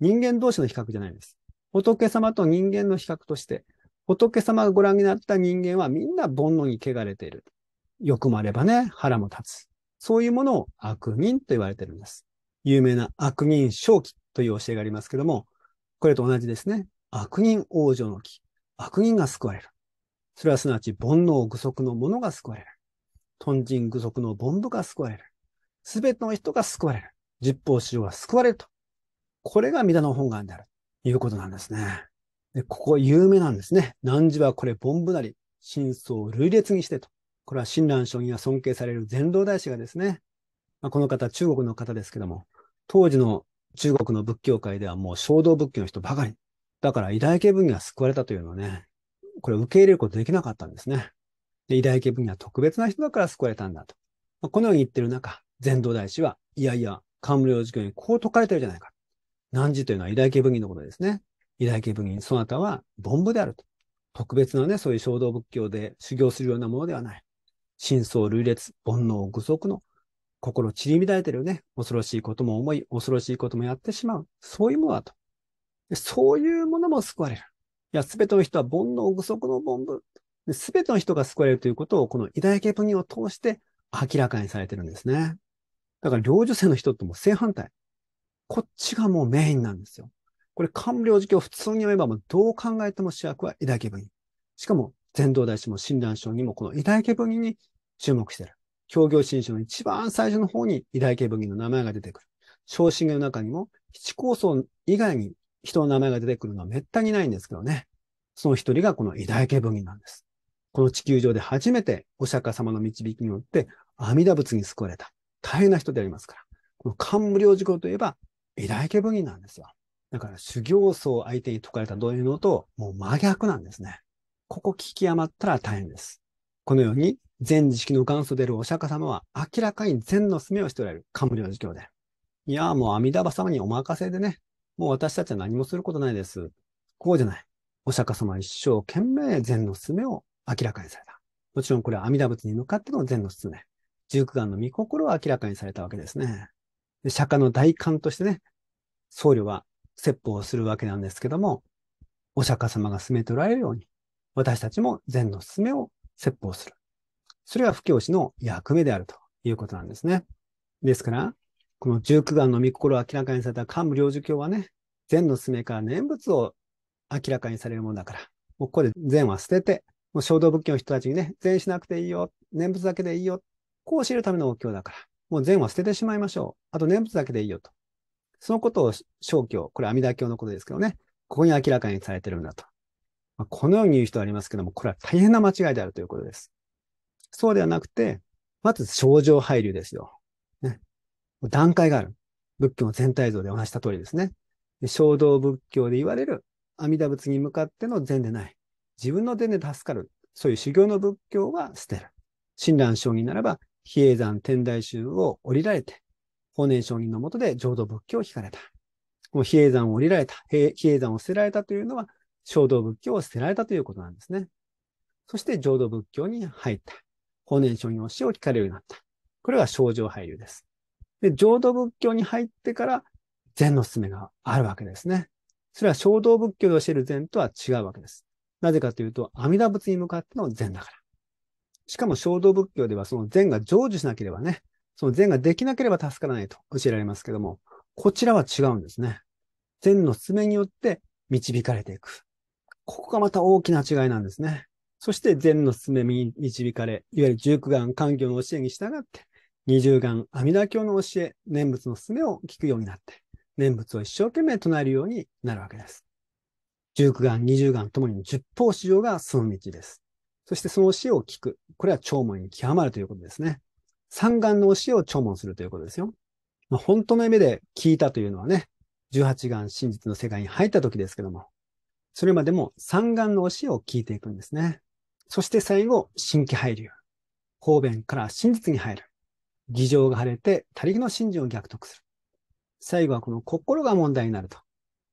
人間同士の比較じゃないです。仏様と人間の比較として、仏様がご覧になった人間はみんな煩悩に汚れている。欲もあればね、腹も立つ。そういうものを悪人と言われてるんです。有名な悪人正気という教えがありますけども、これと同じですね。悪人往生の木。悪人が救われる。それはすなわち煩悩具足の者が救われる。頓人具足の凡夫が救われる。すべての人が救われる。十方四条は救われると。これが皆の本願である。ということなんですね。で、ここ有名なんですね。汝はこれ、ボンブなり、真相を類列にしてと。これは親鸞将人が尊敬される禅道大師がですね、まあ、この方、中国の方ですけども、当時の中国の仏教界ではもう衝動仏教の人ばかり。だから、偉大系分野は救われたというのはね、これ受け入れることできなかったんですね。で偉大系分野は特別な人だから救われたんだと。まあ、このように言ってる中、禅道大師は、いやいや、官僚事業にこう説かれてるじゃないか。何時というのは偉大系分岐のことですね。偉大ヤ部文そなたは凡夫であると。特別なね、そういう衝動仏教で修行するようなものではない。真相類列、煩悩具足の心散り乱れてるね、恐ろしいことも思い、恐ろしいこともやってしまう。そういうものだと。そういうものも救われる。いや、すべての人は煩悩具足の凡夫。すべての人が救われるということを、このイダヤ系文人を通して明らかにされてるんですね。だから、領受性の人とも正反対。こっちがもうメインなんですよ。これ、官僚辞を普通に読めば、もうどう考えても主役は偉大家文。しかも、全道大師も診断書にも、この偉大家文に注目してる。協業新書の一番最初の方に偉大家文の名前が出てくる。昇進の中にも、七高層以外に人の名前が出てくるのは滅多にないんですけどね。その一人がこの偉大家文なんです。この地球上で初めてお釈迦様の導きによって阿弥陀仏に救われた。大変な人でありますから。この官無量事項といえば、偉大家文なんですよ。だから修行僧相手に解かれたいうのと、もう真逆なんですね。ここ聞き余ったら大変です。このように、全知識の元祖であるお釈迦様は明らかに善の勧めをしておられる。カムリの授業で。いや、もう阿弥陀様にお任せでね、もう私たちは何もすることないです。こうじゃない。お釈迦様は一生懸命善の勧めを明らかにされた。もちろんこれは阿弥陀仏に向かっての善の勧め。十九眼の御心を明らかにされたわけですね。釈迦の大官としてね、僧侶は説法をするわけなんですけども、お釈迦様が進めておられるように、私たちも禅の勧めを説法する。それは布教師の役目であるということなんですね。ですから、この十九眼の御心を明らかにされた幹部領事教はね、禅の勧めから念仏を明らかにされるものだから、もうここで禅は捨てて、もう衝動仏教の人たちにね、禅しなくていいよ、念仏だけでいいよ、こう知るためのお経だから、もう禅は捨ててしまいましょう。あと念仏だけでいいよと。そのことを正教、これ阿弥陀教のことですけどね、ここに明らかにされてるんだと。まあ、このように言う人ありますけども、これは大変な間違いであるということです。そうではなくて、まず症状配慮ですよ。ね。段階がある。仏教の全体像でお話した通りですね。衝動仏教で言われる阿弥陀仏に向かっての善でない。自分の善で助かる。そういう修行の仏教は捨てる。親鸞聖人ならば、比叡山天台宗を降りられて、法然上人のもとで浄土仏教を聞かれた。この比叡山を降りられた。比叡山を捨てられたというのは、聖道仏教を捨てられたということなんですね。そして浄土仏教に入った。法然上人の死を聞かれるようになった。これが症状配慮です。で、浄土仏教に入ってから禅の勧めがあるわけですね。それは聖道仏教で教える禅とは違うわけです。なぜかというと、阿弥陀仏に向かっての禅だから。しかも聖道仏教ではその禅が成就しなければね、その善ができなければ助からないと教えられますけども、こちらは違うんですね。善のすめによって導かれていく。ここがまた大きな違いなんですね。そして善のすめに導かれ、いわゆる十九眼環境の教えに従って、二十眼阿弥陀教の教え、念仏のすめを聞くようになって、念仏を一生懸命唱えるようになるわけです。十九眼、二十眼ともに十方四条がその道です。そしてその教えを聞く。これは聴聞に極まるということですね。三眼の教えを聴聞するということですよ。まあ、本当の夢で聞いたというのはね、十八眼真実の世界に入った時ですけども、それまでも三眼の教えを聞いていくんですね。そして最後、新規配流。方便から真実に入る。議場が晴れて、他力の真珠を逆得する。最後はこの心が問題になると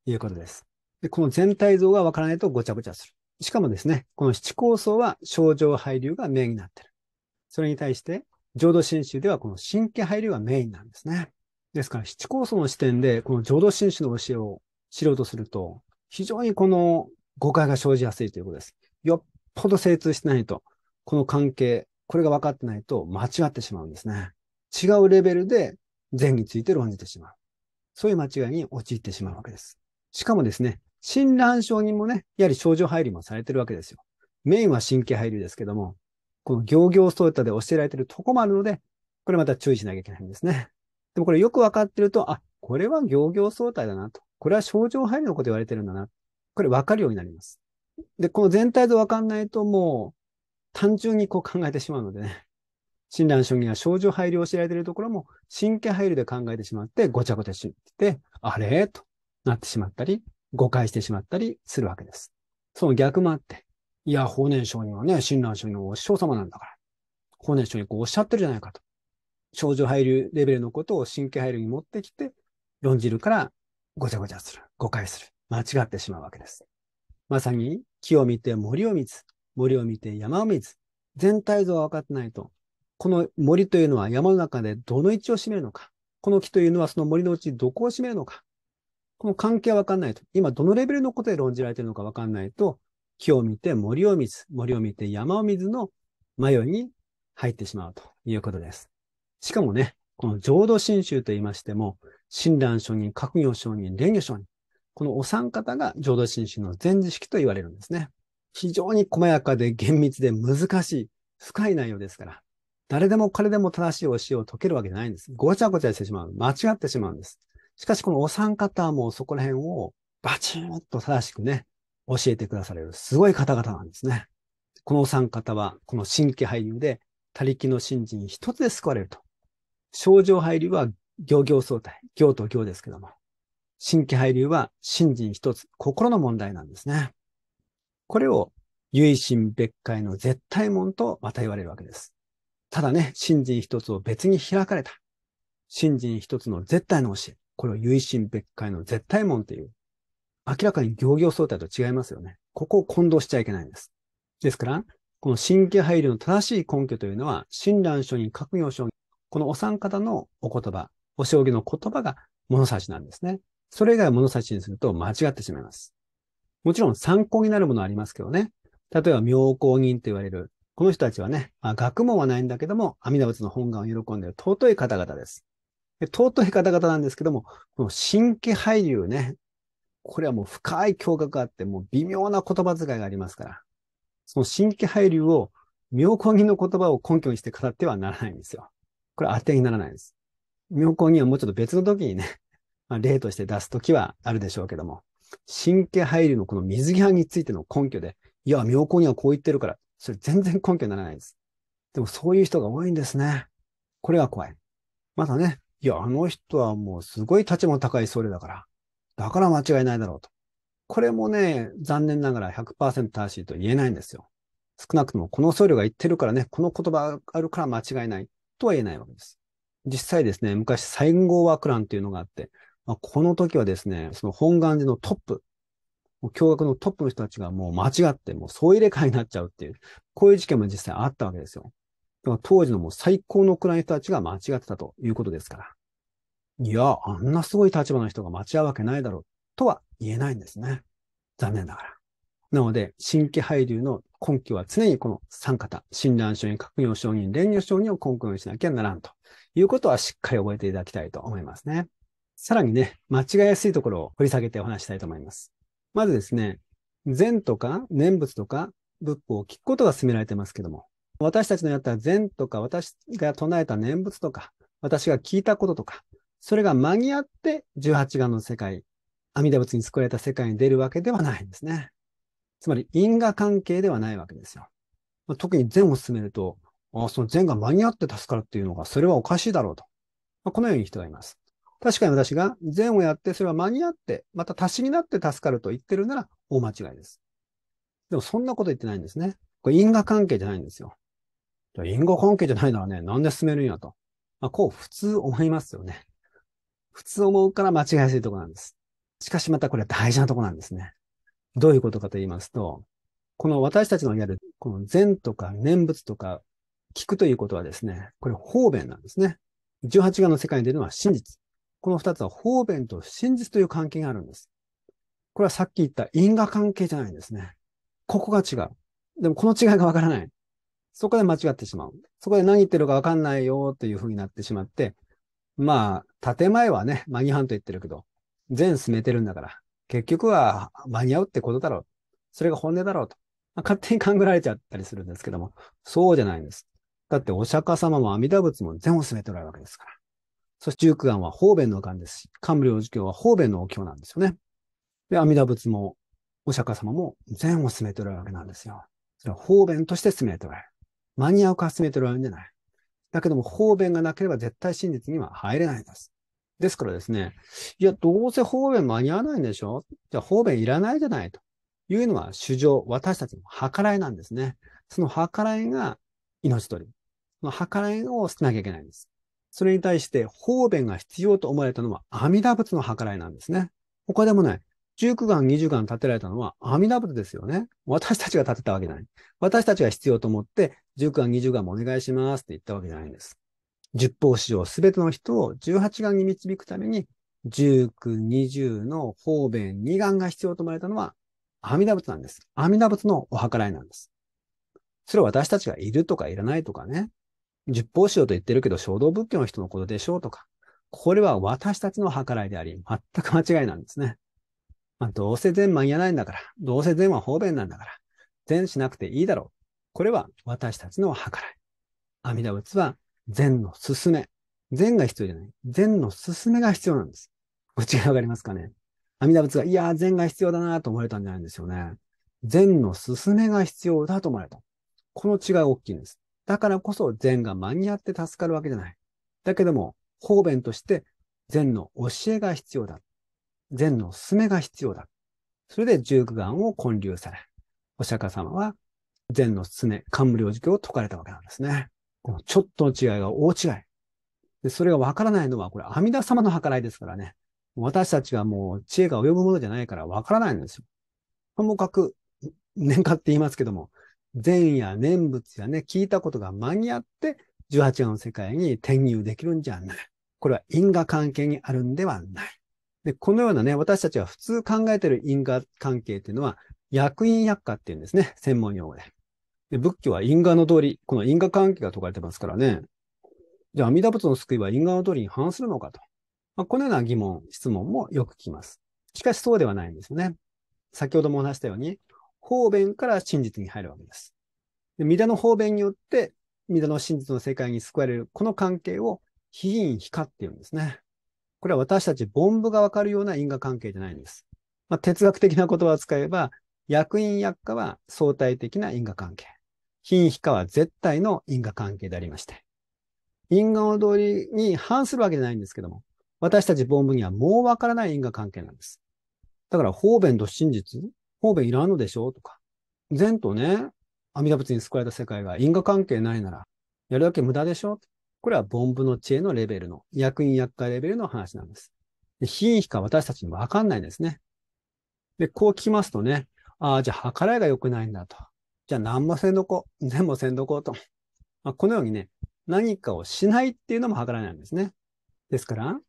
いうことです。でこの全体像がわからないとごちゃごちゃする。しかもですね、この七構想は症状配流が名になってる。それに対して、浄土真宗ではこの神経配慮がメインなんですね。ですから、七高層の視点で、この浄土真宗の教えを知ろうとすると、非常にこの誤解が生じやすいということです。よっぽど精通してないと、この関係、これが分かってないと間違ってしまうんですね。違うレベルで善について論じてしまう。そういう間違いに陥ってしまうわけです。しかもですね、診断症にもね、やはり症状配慮もされてるわけですよ。メインは神経配慮ですけども、この行々そうで教えられてるとこもあるので、これまた注意しなきゃいけないんですね。でもこれよくわかってると、あ、これは行々相対だなと。これは症状配慮のこと言われてるんだな。これわかるようになります。で、この全体でわかんないともう単純にこう考えてしまうのでね。診断書には症状配慮を知られているところも神経配慮で考えてしまってごちゃごちゃしてあれとなってしまったり、誤解してしまったりするわけです。その逆もあって、いや、法然上人はね、親鸞上人のお師匠様なんだから。法然上人こうおっしゃってるじゃないかと。症状配慮レベルのことを神経配慮に持ってきて、論じるからごちゃごちゃする。誤解する。間違ってしまうわけです。まさに、木を見て森を見ず、森を見て山を見ず、全体像が分かってないと、この森というのは山の中でどの位置を占めるのか、この木というのはその森のうちどこを占めるのか、この関係は分かんないと、今どのレベルのことで論じられているのか分かんないと、木を見て森を見ず、森を見て山を見ずの迷いに入ってしまうということです。しかもね、この浄土真宗と言いましても、親鸞上人、閣行上人、蓮華上人、このお三方が浄土真宗の全知識と言われるんですね。非常に細やかで厳密で難しい、深い内容ですから、誰でも彼でも正しい教えを解けるわけじゃないんです。ごちゃごちゃしてしまう。間違ってしまうんです。しかし、このお三方もそこら辺をバチーンと正しくね、教えてくだされる、すごい方々なんですね。このお三方は、この新規配流で、他力の信心一つで救われると。症状配流は行行相対、行と行ですけども。新規配流は信心一つ、心の問題なんですね。これを、唯心別解の絶対門とまた言われるわけです。ただね、信心一つを別に開かれた。信心一つの絶対の教え。これを唯心別解の絶対門という。明らかに行業相対と違いますよね。ここを混同しちゃいけないんです。ですから、この新規配慮の正しい根拠というのは、親鸞書に各行書に、このお三方のお言葉、お将棋の言葉が物差しなんですね。それ以外は物差しにすると間違ってしまいます。もちろん参考になるものありますけどね。例えば、妙高人と言われる、この人たちはね、まあ、学問はないんだけども、阿弥陀仏の本願を喜んでいる尊い方々です。尊い方々なんですけども、この新規配慮ね、これはもう深い驚愕があって、もう微妙な言葉遣いがありますから、その新規配流を、妙高人の言葉を根拠にして語ってはならないんですよ。これ当てにならないです。妙高人はもうちょっと別の時にね、まあ、例として出す時はあるでしょうけども、神経配流のこの水際についての根拠で、いや、妙高人はこう言ってるから、それ全然根拠にならないです。でもそういう人が多いんですね。これは怖い。まだね、いや、あの人はもうすごい立場の高い僧侶だから、だから間違いないだろうと。これもね、残念ながら100%正しいと言えないんですよ。少なくともこの僧侶が言ってるからね、この言葉あるから間違いないとは言えないわけです。実際ですね、昔、西郷和クランというのがあって、まあ、この時はですね、その本願寺のトップ、教学のトップの人たちがもう間違って、もう総入れ替えになっちゃうっていう、こういう事件も実際あったわけですよ。当時のもう最高の位の人たちが間違ってたということですから。いや、あんなすごい立場の人が待ち合うわけないだろうとは言えないんですね。残念ながら。なので、新規配流の根拠は常にこの三方、診断承認、確認承認、連入承認を根拠にしなきゃならんということはしっかり覚えていただきたいと思いますね。さらにね、間違いやすいところを掘り下げてお話したいと思います。まずですね、善とか念仏とか仏法を聞くことが勧められてますけども、私たちのやった善とか、私が唱えた念仏とか、私が聞いたこととか、それが間に合って18眼の世界、阿弥陀仏に救われた世界に出るわけではないんですね。つまり因果関係ではないわけですよ。特に善を進めると、あその善が間に合って助かるっていうのが、それはおかしいだろうと。まあ、このように人がいます。確かに私が善をやって、それは間に合って、また足しになって助かると言ってるなら大間違いです。でもそんなこと言ってないんですね。これ因果関係じゃないんですよ。因果関係じゃないならね、なんで進めるんやと。まあ、こう普通思いますよね。普通思うから間違いやすいとこなんです。しかしまたこれは大事なとこなんですね。どういうことかと言いますと、この私たちのやる、この善とか念仏とか聞くということはですね、これ方便なんですね。18眼の世界に出るのは真実。この二つは方便と真実という関係があるんです。これはさっき言った因果関係じゃないんですね。ここが違う。でもこの違いがわからない。そこで間違ってしまう。そこで何言ってるかわかんないよっていうふうになってしまって、まあ、建前はね、間に合うと言ってるけど、全進めてるんだから、結局は間に合うってことだろう。それが本音だろうと。まあ、勝手に勘ぐられちゃったりするんですけども、そうじゃないんです。だってお釈迦様も阿弥陀仏も全を進めておられるわけですから。そして十九眼は方便の眼ですし、官領寺教は方便のお経なんですよね。で、阿弥陀仏もお釈迦様も全を進めておられるわけなんですよ。それは方便として進めておられる。間に合うか進めておられるんじゃない。だけども方便がなければ絶対真実には入れないんです。ですからですね、いや、どうせ方便間に合わないんでしょじゃあ方便いらないじゃないというのは主張、私たちの計らいなんですね。その計らいが命取り。その計らいを捨てなきゃいけないんです。それに対して方便が必要と思われたのは阿弥陀仏の計らいなんですね。他でもない。19巻、20巻建てられたのは阿弥陀仏ですよね。私たちが建てたわけじゃない。私たちが必要と思って、10巻、20巻もお願いしますって言ったわけじゃないんです。十方史上すべての人を18巻に導くために、19、20の方便2巻が必要と思われたのは阿弥陀仏なんです。阿弥陀仏のお計らいなんです。それは私たちがいるとかいらないとかね。十方師用と言ってるけど、衝動仏教の人のことでしょうとか。これは私たちの計らいであり、全く間違いなんですね。まあ、どうせ善間に合わないんだから、どうせ善は方便なんだから、善しなくていいだろう。これは私たちの計らい。阿弥陀仏は善の勧め。善が必要じゃない。善の勧めが必要なんです。こっちがわかりますかね阿弥陀仏が、いやー、善が必要だなと思われたんじゃないんですよね。善の勧めが必要だと思われた。この違い大きいんです。だからこそ善が間に合って助かるわけじゃない。だけども、方便として善の教えが必要だ。善のすめが必要だ。それで十九眼を建立され、お釈迦様は善のすめ、冠領事教を解かれたわけなんですね。このちょっとの違いが大違い。でそれがわからないのは、これ、阿弥陀様の計らいですからね。私たちはもう知恵が及ぶものじゃないからわからないんですよ。ともかく、年間って言いますけども、善や念仏やね、聞いたことが間に合って、十八話の世界に転入できるんじゃない。これは因果関係にあるんではない。で、このようなね、私たちは普通考えている因果関係っていうのは、役員薬科っていうんですね、専門用語で。で仏教は因果の通り、この因果関係が解かれてますからね。じゃあ、阿弥陀仏の救いは因果の通りに反するのかと。まあ、このような疑問、質問もよく聞きます。しかしそうではないんですよね。先ほども話したように、方便から真実に入るわけです。で弥陀の方便によって、弥陀の真実の世界に救われる、この関係を非因非化っていうんですね。これは私たち、ボンブがわかるような因果関係じゃないんです。まあ、哲学的な言葉を使えば、薬因薬価は相対的な因果関係。品比価は絶対の因果関係でありまして。因果の通りに反するわけじゃないんですけども、私たちボンブにはもうわからない因果関係なんです。だから、方便と真実方便いらんのでしょとか。善とね、阿弥陀仏に救われた世界が因果関係ないなら、やるだけ無駄でしょこれはボンブの知恵のレベルの、役員役会レベルの話なんです。で品位か私たちにわかんないんですね。で、こう聞きますとね、ああ、じゃあ計らいが良くないんだと。じゃあ何もせんどこ、何もせんどこうと。まあ、このようにね、何かをしないっていうのも計らいなんですね。ですから、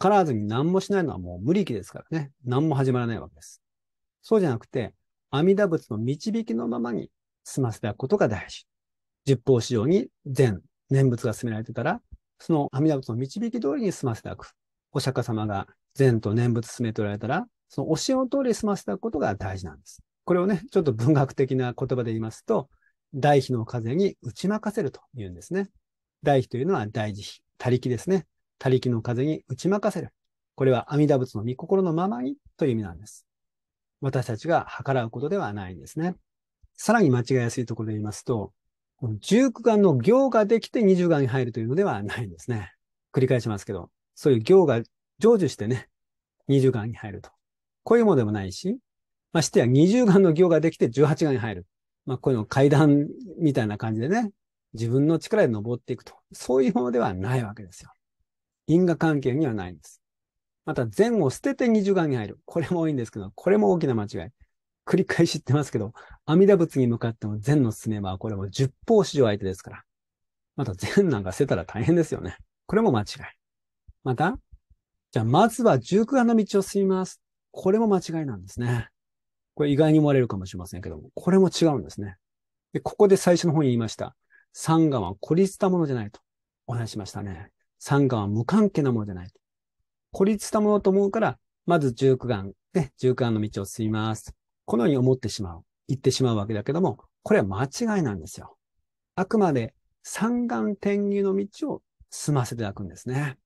計らずに何もしないのはもう無力ですからね。何も始まらないわけです。そうじゃなくて、阿弥陀仏の導きのままに済ませておくことが大事。十方使用に善、念仏が進められてたら、その阿弥陀仏の導き通りに済ませておく。お釈迦様が善と念仏進めておられたら、その教えの通りに済ませておくことが大事なんです。これをね、ちょっと文学的な言葉で言いますと、大悲の風に打ち負かせると言うんですね。大悲というのは大慈悲、他力ですね。他力の風に打ち負かせる。これは阿弥陀仏の御心のままにという意味なんです。私たちが計らうことではないんですね。さらに間違いやすいところで言いますと、19巻の行ができて20巻に入るというのではないんですね。繰り返しますけど、そういう行が成就してね、20巻に入ると。こういうものでもないし、まあ、してや20巻の行ができて18巻に入る。まあ、こういうの階段みたいな感じでね、自分の力で登っていくと。そういうものではないわけですよ。因果関係にはないんです。また、善を捨てて20巻に入る。これも多いんですけど、これも大きな間違い。繰り返し言ってますけど、阿弥陀仏に向かっても善の進めば、これも十方史上相手ですから。また善なんかせたら大変ですよね。これも間違い。また、じゃあまずは十九派の道を進みます。これも間違いなんですね。これ意外に思われるかもしれませんけども、これも違うんですね。で、ここで最初の方に言いました。三眼は孤立したものじゃないと。お話しましたね。三眼は無関係なものじゃないと。孤立したものと思うから、まず十九眼で十九眼の道を進みます。このように思ってしまう、言ってしまうわけだけども、これは間違いなんですよ。あくまで三眼転入の道を進ませていただくんですね。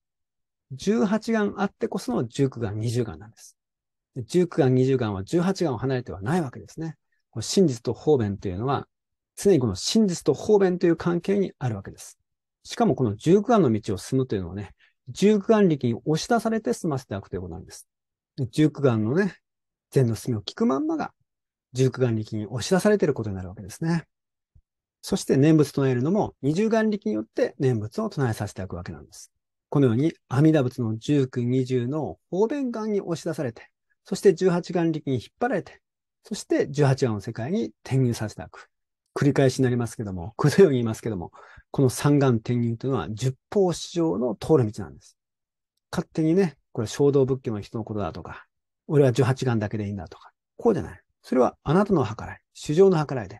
18眼あってこその19眼、20眼なんです。19眼、20眼は18眼を離れてはないわけですね。真実と方便というのは、常にこの真実と方便という関係にあるわけです。しかもこの19眼の道を進むというのはね、19眼力に押し出されて進ませていただくということなんです。19眼のね、禅の墨を聞くまんまが、十九眼力に押し出されていることになるわけですね。そして念仏唱えるのも二十眼力によって念仏を唱えさせていくわけなんです。このように阿弥陀仏の十九、二十の方便眼に押し出されて、そして十八眼力に引っ張られて、そして十八眼の世界に転入させていく。繰り返しになりますけども、このように言いますけども、この三眼転入というのは十方史上の通る道なんです。勝手にね、これ衝動仏教の人のことだとか、俺は18眼だけでいいんだとか、こうじゃない。それはあなたの計らい、主情の計らいで、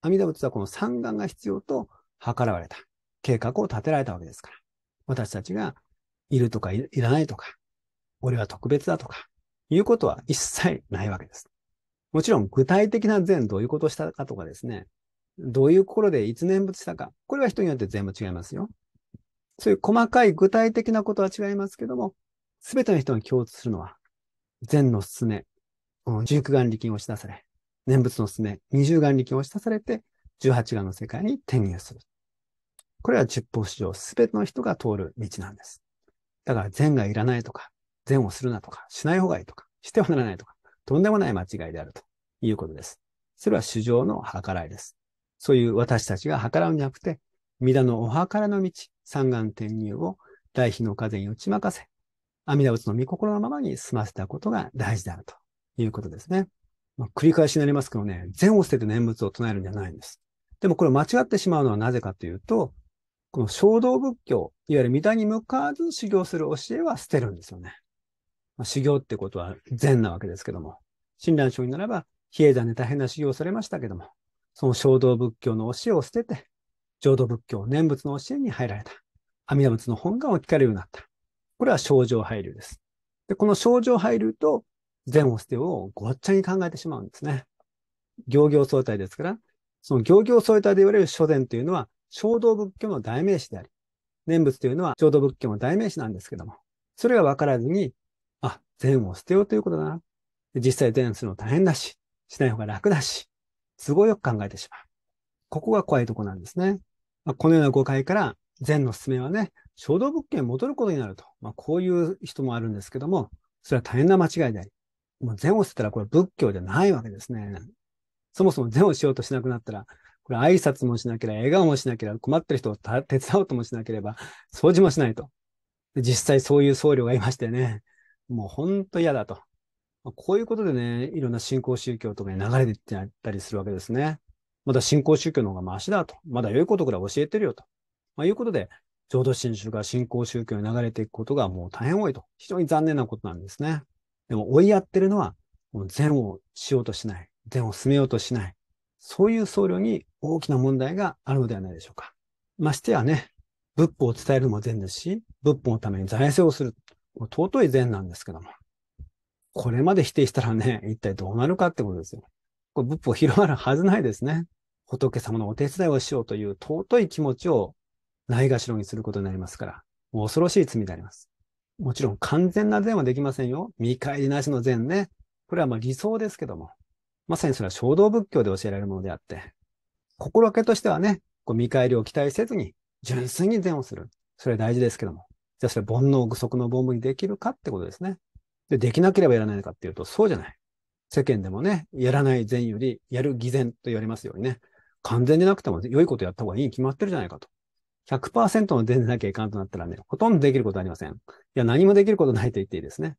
阿弥陀仏はこの三眼が必要と計らわれた。計画を立てられたわけですから。私たちがいるとかいらないとか、俺は特別だとか、いうことは一切ないわけです。もちろん具体的な善どういうことをしたかとかですね、どういう心でいつ念仏したか、これは人によって全部違いますよ。そういう細かい具体的なことは違いますけども、すべての人に共通するのは、善のすね、十九眼力に押し出され、念仏のすね、二十眼力に押し出されて、十八眼の世界に転入する。これは十方史上すべての人が通る道なんです。だから善がいらないとか、善をするなとか、しない方がいいとか、してはならないとか、とんでもない間違いであるということです。それは主上の計らいです。そういう私たちが計らうんじゃなくて、皆のお計らの道、三眼転入を大悲の風に打ちまかせ、阿弥陀仏の御心のままに済ませたことが大事であるということですね。まあ、繰り返しになりますけどね、善を捨てて念仏を唱えるんじゃないんです。でもこれ間違ってしまうのはなぜかというと、この衝動仏教、いわゆる御田に向かわず修行する教えは捨てるんですよね。まあ、修行ってことは善なわけですけども、親鸞聖人ならば、比叡山で大変な修行をされましたけども、その衝動仏教の教えを捨てて、浄土仏教、念仏の教えに入られた。阿弥陀仏の本願を聞かれるようになった。これは症状配慮です。で、この症状配慮と善を捨てをごっちゃに考えてしまうんですね。行々相対ですから、その行々相対で言われる諸伝というのは、衝動仏教の代名詞であり、念仏というのは衝動仏教の代名詞なんですけども、それが分からずに、あ、善を捨てようということだな。実際善するの大変だし、しない方が楽だし、都合よく考えてしまう。ここが怖いとこなんですね。まあ、このような誤解から、善の勧めはね、衝動物件戻ることになると、まあ、こういう人もあるんですけども、それは大変な間違いであり、もう善を捨てたらこれ仏教じゃないわけですね。そもそも善をしようとしなくなったら、これ挨拶もしなければ、笑顔もしなければ、困ってる人を手伝おうともしなければ、掃除もしないと。実際そういう僧侶がいましてね、もうほんと嫌だと。こういうことでね、いろんな信仰宗教とかに流れていってたりするわけですね。まだ信仰宗教の方がマシだと。まだ良いことくらい教えてるよと。まあ、いうことで、浄土真宗が信仰宗教に流れていくことがもう大変多いと。非常に残念なことなんですね。でも追いやってるのは、もう善をしようとしない。善を進めようとしない。そういう僧侶に大きな問題があるのではないでしょうか。ましてやね、仏法を伝えるのも善ですし、仏法のために財政をする。尊い善なんですけども。これまで否定したらね、一体どうなるかってことですよ。これ仏法広まるはずないですね。仏様のお手伝いをしようという尊い気持ちをないがしろにすることになりますから、恐ろしい罪であります。もちろん完全な善はできませんよ。見返りなしの善ね。これはまあ理想ですけども、まさにそれは衝動仏教で教えられるものであって、心がけとしてはね、こう見返りを期待せずに、純粋に善をする。それは大事ですけども。じゃあそれ煩悩具足の凡務にできるかってことですね。で、できなければやらないのかっていうと、そうじゃない。世間でもね、やらない善よりやる偽善と言われますようにね、完全でなくても良いことやった方がいいに決まってるじゃないかと。100%の電でなきゃいかんとなったらね、ほとんどできることありません。いや、何もできることないと言っていいですね。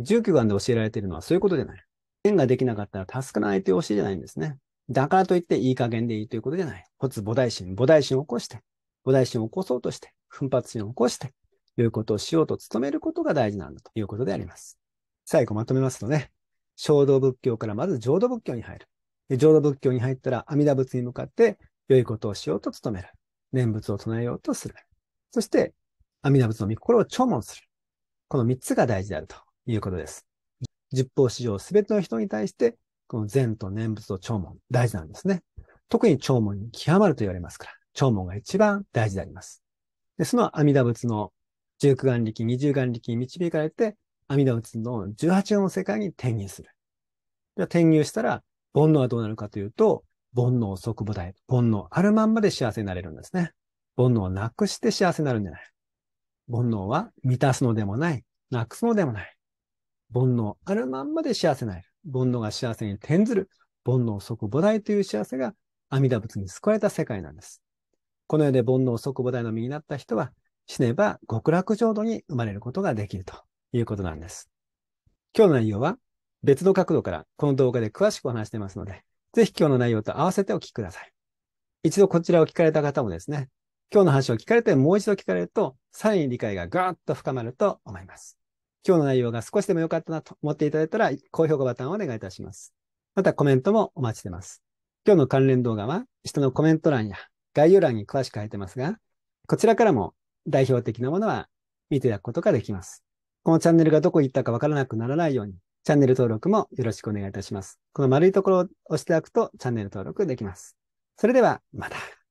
19番で教えられているのはそういうことじゃない。縁ができなかったらタスクの相手を教えじゃないんですね。だからといっていい加減でいいということじゃない。骨母大心、母大心を起こして、母大心を起こそうとして、奮発心を起こして、ということをしようと努めることが大事なんだということであります。最後まとめますとね、衝動仏教からまず浄土仏教に入る。浄土仏教に入ったら阿弥陀仏に向かって良いことをしようと努める。念仏を唱えようとする。そして、阿弥陀仏の御心を聴聞する。この三つが大事であるということです。十方史上すべての人に対して、この善と念仏と聴聞、大事なんですね。特に聴聞に極まると言われますから、聴聞が一番大事であります。でその阿弥陀仏の十九眼力、二十眼力に導かれて、阿弥陀仏の十八眼の世界に転入する。転入したら、煩悩はどうなるかというと、煩悩即母体、煩悩あるまんまで幸せになれるんですね。煩悩をなくして幸せになるんじゃない。煩悩は満たすのでもない、なくすのでもない。煩悩あるまんまで幸せになれる。煩悩が幸せに転ずる。煩悩即母体という幸せが阿弥陀仏に救われた世界なんです。この世で煩悩即母体の身になった人は、死ねば極楽浄土に生まれることができるということなんです。今日の内容は別の角度からこの動画で詳しくお話してますので、ぜひ今日の内容と合わせてお聞きください。一度こちらを聞かれた方もですね、今日の話を聞かれてもう一度聞かれると、さらに理解がガーッと深まると思います。今日の内容が少しでも良かったなと思っていただいたら、高評価ボタンをお願いいたします。またコメントもお待ちしてます。今日の関連動画は、下のコメント欄や概要欄に詳しく書いてますが、こちらからも代表的なものは見ていただくことができます。このチャンネルがどこ行ったかわからなくならないように、チャンネル登録もよろしくお願いいたします。この丸いところを押していただくとチャンネル登録できます。それではまた。